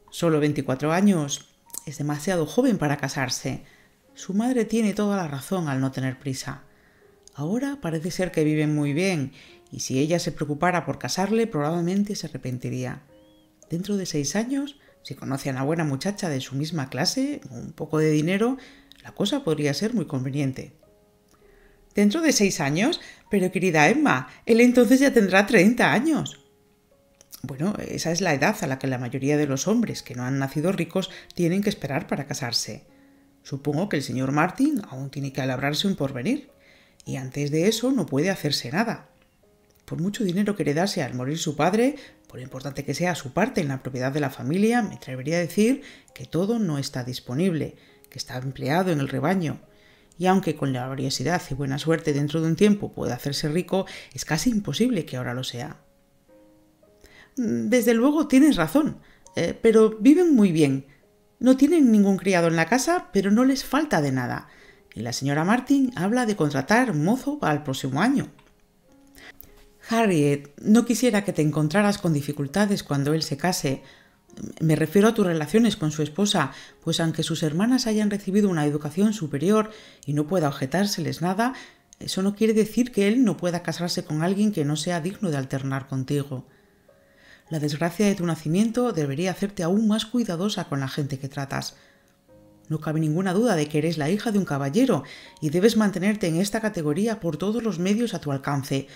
Solo 24 años. Es demasiado joven para casarse. Su madre tiene toda la razón al no tener prisa. Ahora parece ser que viven muy bien, y si ella se preocupara por casarle, probablemente se arrepentiría. Dentro de seis años, si conoce a una buena muchacha de su misma clase, un poco de dinero, la cosa podría ser muy conveniente. Dentro de seis años, pero querida Emma, él entonces ya tendrá 30 años. Bueno, esa es la edad a la que la mayoría de los hombres que no han nacido ricos tienen que esperar para casarse. Supongo que el señor Martin aún tiene que alabrarse un porvenir, y antes de eso no puede hacerse nada. Por mucho dinero que heredase al morir su padre, por importante que sea su parte en la propiedad de la familia, me atrevería a decir que todo no está disponible, que está empleado en el rebaño. Y aunque con la laboriosidad y buena suerte dentro de un tiempo pueda hacerse rico, es casi imposible que ahora lo sea. Mm, desde luego tienes razón, eh, pero viven muy bien no tienen ningún criado en la casa, pero no les falta de nada. Y la señora Martin habla de contratar mozo para el próximo año. Harriet, no quisiera que te encontraras con dificultades cuando él se case. Me refiero a tus relaciones con su esposa, pues aunque sus hermanas hayan recibido una educación superior y no pueda objetárseles nada, eso no quiere decir que él no pueda casarse con alguien que no sea digno de alternar contigo. La desgracia de tu nacimiento debería hacerte aún más cuidadosa con la gente que tratas. No cabe ninguna duda de que eres la hija de un caballero y debes mantenerte en esta categoría por todos los medios a tu alcance,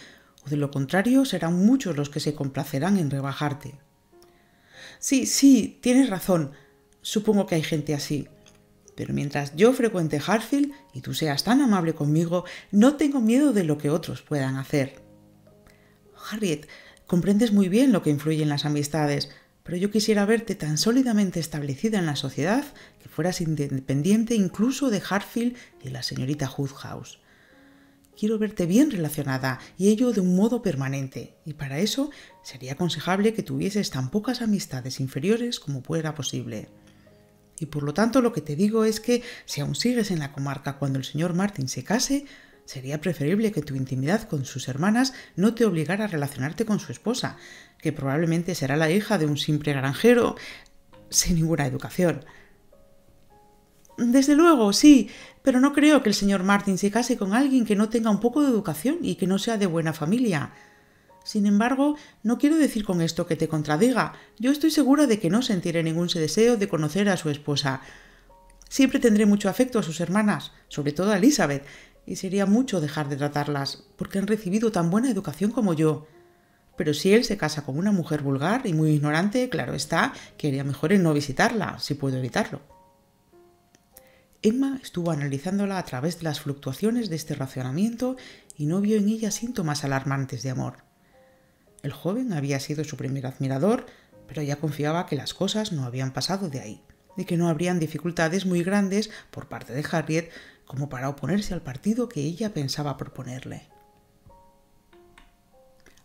o de lo contrario serán muchos los que se complacerán en rebajarte. Sí, sí, tienes razón. Supongo que hay gente así. Pero mientras yo frecuente Harfield y tú seas tan amable conmigo, no tengo miedo de lo que otros puedan hacer. Harriet, Comprendes muy bien lo que influyen las amistades, pero yo quisiera verte tan sólidamente establecida en la sociedad que fueras independiente incluso de Harfield y la señorita Hoodhouse. Quiero verte bien relacionada y ello de un modo permanente, y para eso sería aconsejable que tuvieses tan pocas amistades inferiores como fuera posible. Y por lo tanto lo que te digo es que si aún sigues en la comarca cuando el señor Martin se case, Sería preferible que tu intimidad con sus hermanas no te obligara a relacionarte con su esposa, que probablemente será la hija de un simple granjero sin ninguna educación. Desde luego, sí, pero no creo que el señor Martin se case con alguien que no tenga un poco de educación y que no sea de buena familia. Sin embargo, no quiero decir con esto que te contradiga. Yo estoy segura de que no sentiré ningún deseo de conocer a su esposa. Siempre tendré mucho afecto a sus hermanas, sobre todo a Elizabeth, y sería mucho dejar de tratarlas, porque han recibido tan buena educación como yo. Pero si él se casa con una mujer vulgar y muy ignorante, claro está, que haría mejor en no visitarla, si puedo evitarlo. Emma estuvo analizándola a través de las fluctuaciones de este racionamiento y no vio en ella síntomas alarmantes de amor. El joven había sido su primer admirador, pero ya confiaba que las cosas no habían pasado de ahí de que no habrían dificultades muy grandes por parte de Harriet como para oponerse al partido que ella pensaba proponerle.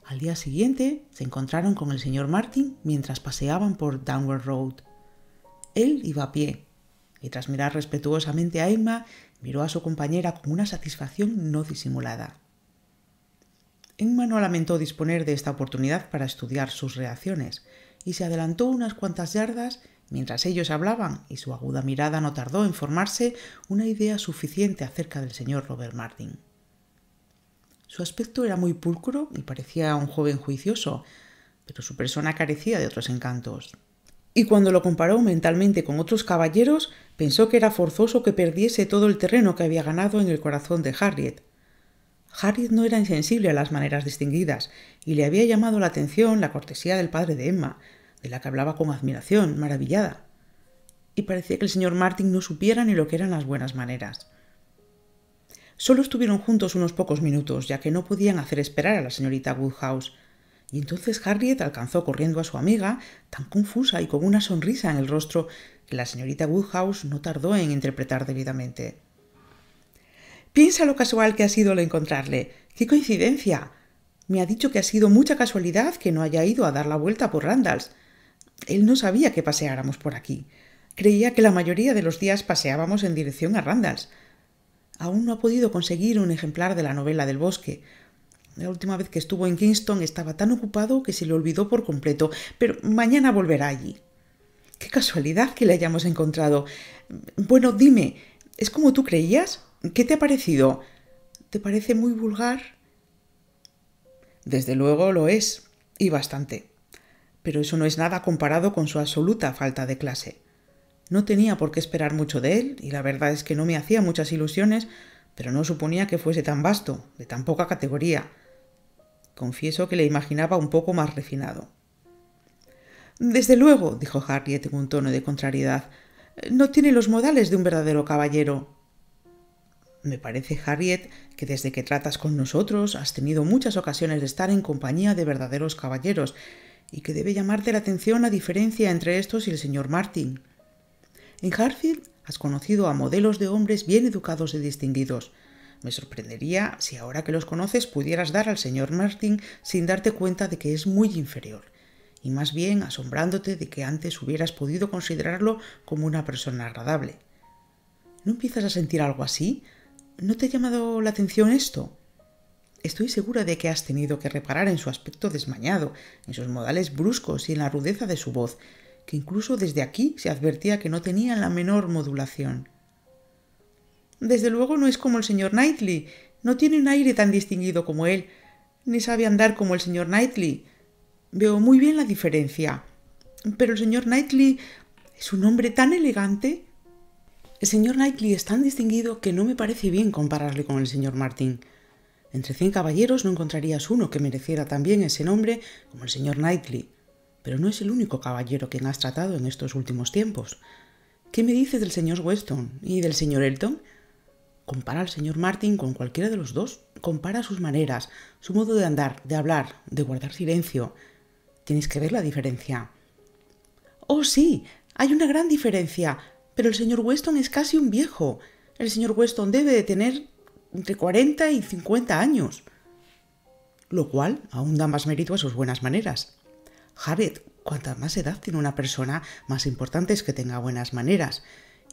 Al día siguiente se encontraron con el señor Martin mientras paseaban por Downward Road. Él iba a pie, y tras mirar respetuosamente a Emma, miró a su compañera con una satisfacción no disimulada. Emma no lamentó disponer de esta oportunidad para estudiar sus reacciones, y se adelantó unas cuantas yardas Mientras ellos hablaban, y su aguda mirada no tardó en formarse una idea suficiente acerca del señor Robert Martin. Su aspecto era muy pulcro y parecía un joven juicioso, pero su persona carecía de otros encantos. Y cuando lo comparó mentalmente con otros caballeros, pensó que era forzoso que perdiese todo el terreno que había ganado en el corazón de Harriet. Harriet no era insensible a las maneras distinguidas, y le había llamado la atención la cortesía del padre de Emma, de la que hablaba con admiración, maravillada. Y parecía que el señor Martin no supiera ni lo que eran las buenas maneras. Solo estuvieron juntos unos pocos minutos, ya que no podían hacer esperar a la señorita Woodhouse, y entonces Harriet alcanzó corriendo a su amiga, tan confusa y con una sonrisa en el rostro que la señorita Woodhouse no tardó en interpretar debidamente. Piensa lo casual que ha sido el encontrarle. ¡Qué coincidencia! Me ha dicho que ha sido mucha casualidad que no haya ido a dar la vuelta por Randalls. Él no sabía que paseáramos por aquí. Creía que la mayoría de los días paseábamos en dirección a Randalls. Aún no ha podido conseguir un ejemplar de la novela del bosque. La última vez que estuvo en Kingston estaba tan ocupado que se le olvidó por completo, pero mañana volverá allí. Qué casualidad que le hayamos encontrado. Bueno, dime, ¿es como tú creías? ¿Qué te ha parecido? ¿Te parece muy vulgar? Desde luego lo es, y bastante pero eso no es nada comparado con su absoluta falta de clase. No tenía por qué esperar mucho de él, y la verdad es que no me hacía muchas ilusiones, pero no suponía que fuese tan vasto, de tan poca categoría. Confieso que le imaginaba un poco más refinado. Desde luego, dijo Harriet en un tono de contrariedad, no tiene los modales de un verdadero caballero. Me parece, Harriet, que desde que tratas con nosotros has tenido muchas ocasiones de estar en compañía de verdaderos caballeros, y que debe llamarte la atención la diferencia entre estos y el señor Martin. En Harfield has conocido a modelos de hombres bien educados y distinguidos. Me sorprendería si ahora que los conoces pudieras dar al señor Martin sin darte cuenta de que es muy inferior, y más bien asombrándote de que antes hubieras podido considerarlo como una persona agradable. ¿No empiezas a sentir algo así? ¿No te ha llamado la atención esto? Estoy segura de que has tenido que reparar en su aspecto desmañado, en sus modales bruscos y en la rudeza de su voz, que incluso desde aquí se advertía que no tenía la menor modulación. Desde luego no es como el señor Knightley, no tiene un aire tan distinguido como él, ni sabe andar como el señor Knightley. Veo muy bien la diferencia. Pero el señor Knightley es un hombre tan elegante. El señor Knightley es tan distinguido que no me parece bien compararle con el señor Martin. Entre cien caballeros no encontrarías uno que mereciera tan bien ese nombre como el señor Knightley, pero no es el único caballero que quien has tratado en estos últimos tiempos. ¿Qué me dices del señor Weston y del señor Elton? Compara al señor Martin con cualquiera de los dos, compara sus maneras, su modo de andar, de hablar, de guardar silencio. Tienes que ver la diferencia. Oh, sí, hay una gran diferencia, pero el señor Weston es casi un viejo. El señor Weston debe de tener entre 40 y 50 años, lo cual aún da más mérito a sus buenas maneras. Harriet, cuanta más edad tiene una persona, más importante es que tenga buenas maneras,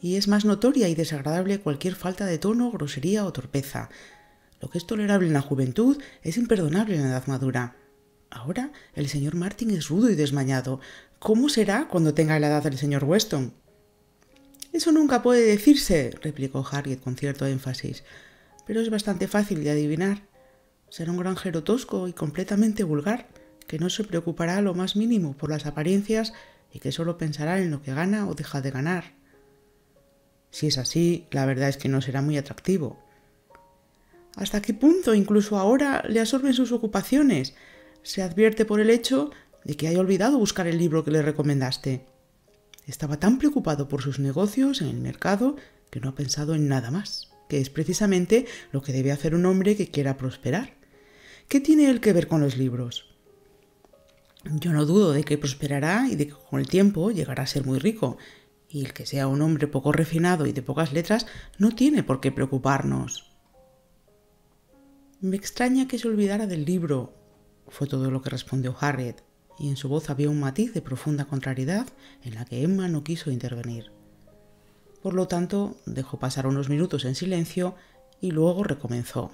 y es más notoria y desagradable cualquier falta de tono, grosería o torpeza. Lo que es tolerable en la juventud es imperdonable en la edad madura. Ahora el señor Martin es rudo y desmañado. ¿Cómo será cuando tenga la edad del señor Weston? Eso nunca puede decirse, replicó Harriet con cierto énfasis pero es bastante fácil de adivinar. Será un granjero tosco y completamente vulgar, que no se preocupará lo más mínimo por las apariencias y que solo pensará en lo que gana o deja de ganar. Si es así, la verdad es que no será muy atractivo. ¿Hasta qué punto incluso ahora le absorben sus ocupaciones? Se advierte por el hecho de que haya olvidado buscar el libro que le recomendaste. Estaba tan preocupado por sus negocios en el mercado que no ha pensado en nada más que es precisamente lo que debe hacer un hombre que quiera prosperar. ¿Qué tiene él que ver con los libros? Yo no dudo de que prosperará y de que con el tiempo llegará a ser muy rico, y el que sea un hombre poco refinado y de pocas letras no tiene por qué preocuparnos. Me extraña que se olvidara del libro, fue todo lo que respondió Harriet, y en su voz había un matiz de profunda contrariedad en la que Emma no quiso intervenir. Por lo tanto, dejó pasar unos minutos en silencio y luego recomenzó.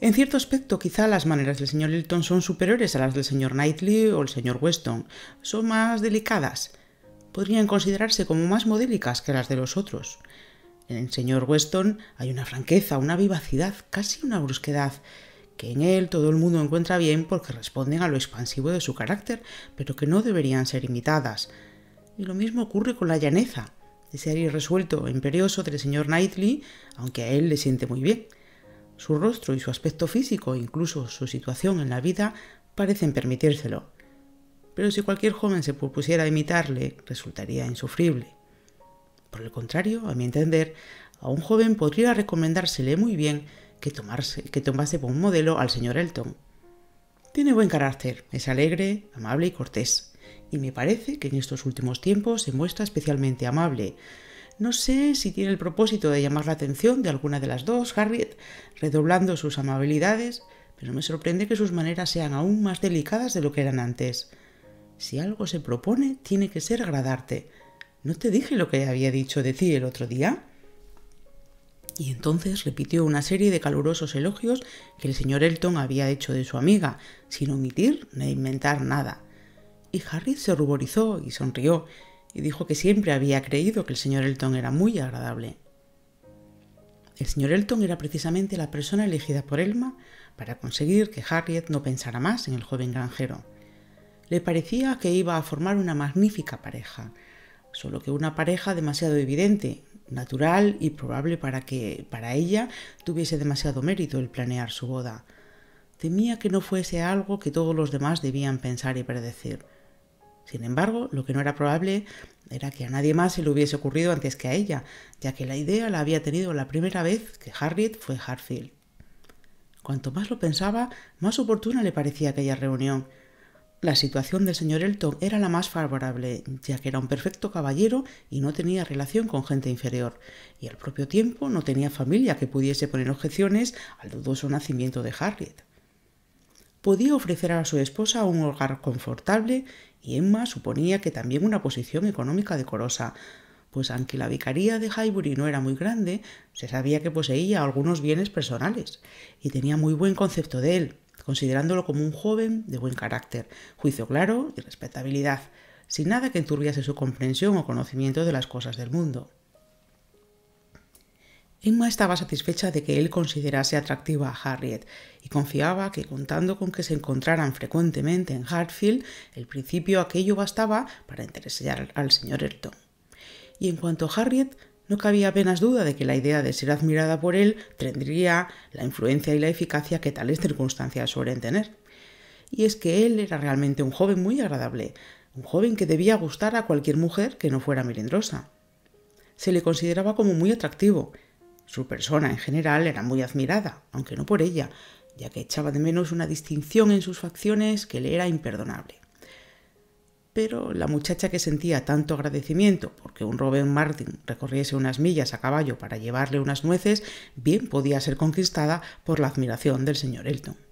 En cierto aspecto, quizá las maneras del señor Elton son superiores a las del señor Knightley o el señor Weston. Son más delicadas. Podrían considerarse como más modélicas que las de los otros. En el señor Weston hay una franqueza, una vivacidad, casi una brusquedad, que en él todo el mundo encuentra bien porque responden a lo expansivo de su carácter, pero que no deberían ser imitadas. Y lo mismo ocurre con la llaneza, desear irresuelto e imperioso del señor Knightley, aunque a él le siente muy bien. Su rostro y su aspecto físico, incluso su situación en la vida, parecen permitírselo. Pero si cualquier joven se propusiera imitarle, resultaría insufrible. Por el contrario, a mi entender, a un joven podría recomendársele muy bien que, que tomase por un modelo al señor Elton. Tiene buen carácter, es alegre, amable y cortés y me parece que en estos últimos tiempos se muestra especialmente amable. No sé si tiene el propósito de llamar la atención de alguna de las dos, Harriet, redoblando sus amabilidades, pero me sorprende que sus maneras sean aún más delicadas de lo que eran antes. Si algo se propone, tiene que ser agradarte. ¿No te dije lo que había dicho de ti el otro día? Y entonces repitió una serie de calurosos elogios que el señor Elton había hecho de su amiga, sin omitir ni inventar nada y Harriet se ruborizó y sonrió y dijo que siempre había creído que el señor Elton era muy agradable. El señor Elton era precisamente la persona elegida por Elma para conseguir que Harriet no pensara más en el joven granjero. Le parecía que iba a formar una magnífica pareja, solo que una pareja demasiado evidente, natural y probable para que para ella tuviese demasiado mérito el planear su boda. Temía que no fuese algo que todos los demás debían pensar y predecir. Sin embargo, lo que no era probable era que a nadie más se le hubiese ocurrido antes que a ella, ya que la idea la había tenido la primera vez que Harriet fue Hartfield. Cuanto más lo pensaba, más oportuna le parecía aquella reunión. La situación del señor Elton era la más favorable, ya que era un perfecto caballero y no tenía relación con gente inferior, y al propio tiempo no tenía familia que pudiese poner objeciones al dudoso nacimiento de Harriet podía ofrecer a su esposa un hogar confortable y Emma suponía que también una posición económica decorosa, pues aunque la vicaría de Highbury no era muy grande, se sabía que poseía algunos bienes personales y tenía muy buen concepto de él, considerándolo como un joven de buen carácter, juicio claro y respetabilidad, sin nada que enturbiase su comprensión o conocimiento de las cosas del mundo. Emma estaba satisfecha de que él considerase atractiva a Harriet y confiaba que contando con que se encontraran frecuentemente en Hartfield, el principio aquello bastaba para interesar al señor Elton. Y en cuanto a Harriet, no cabía apenas duda de que la idea de ser admirada por él tendría la influencia y la eficacia que tales circunstancias suelen tener. Y es que él era realmente un joven muy agradable, un joven que debía gustar a cualquier mujer que no fuera melindrosa. Se le consideraba como muy atractivo, su persona en general era muy admirada, aunque no por ella, ya que echaba de menos una distinción en sus facciones que le era imperdonable. Pero la muchacha que sentía tanto agradecimiento porque un Robin Martin recorriese unas millas a caballo para llevarle unas nueces, bien podía ser conquistada por la admiración del señor Elton.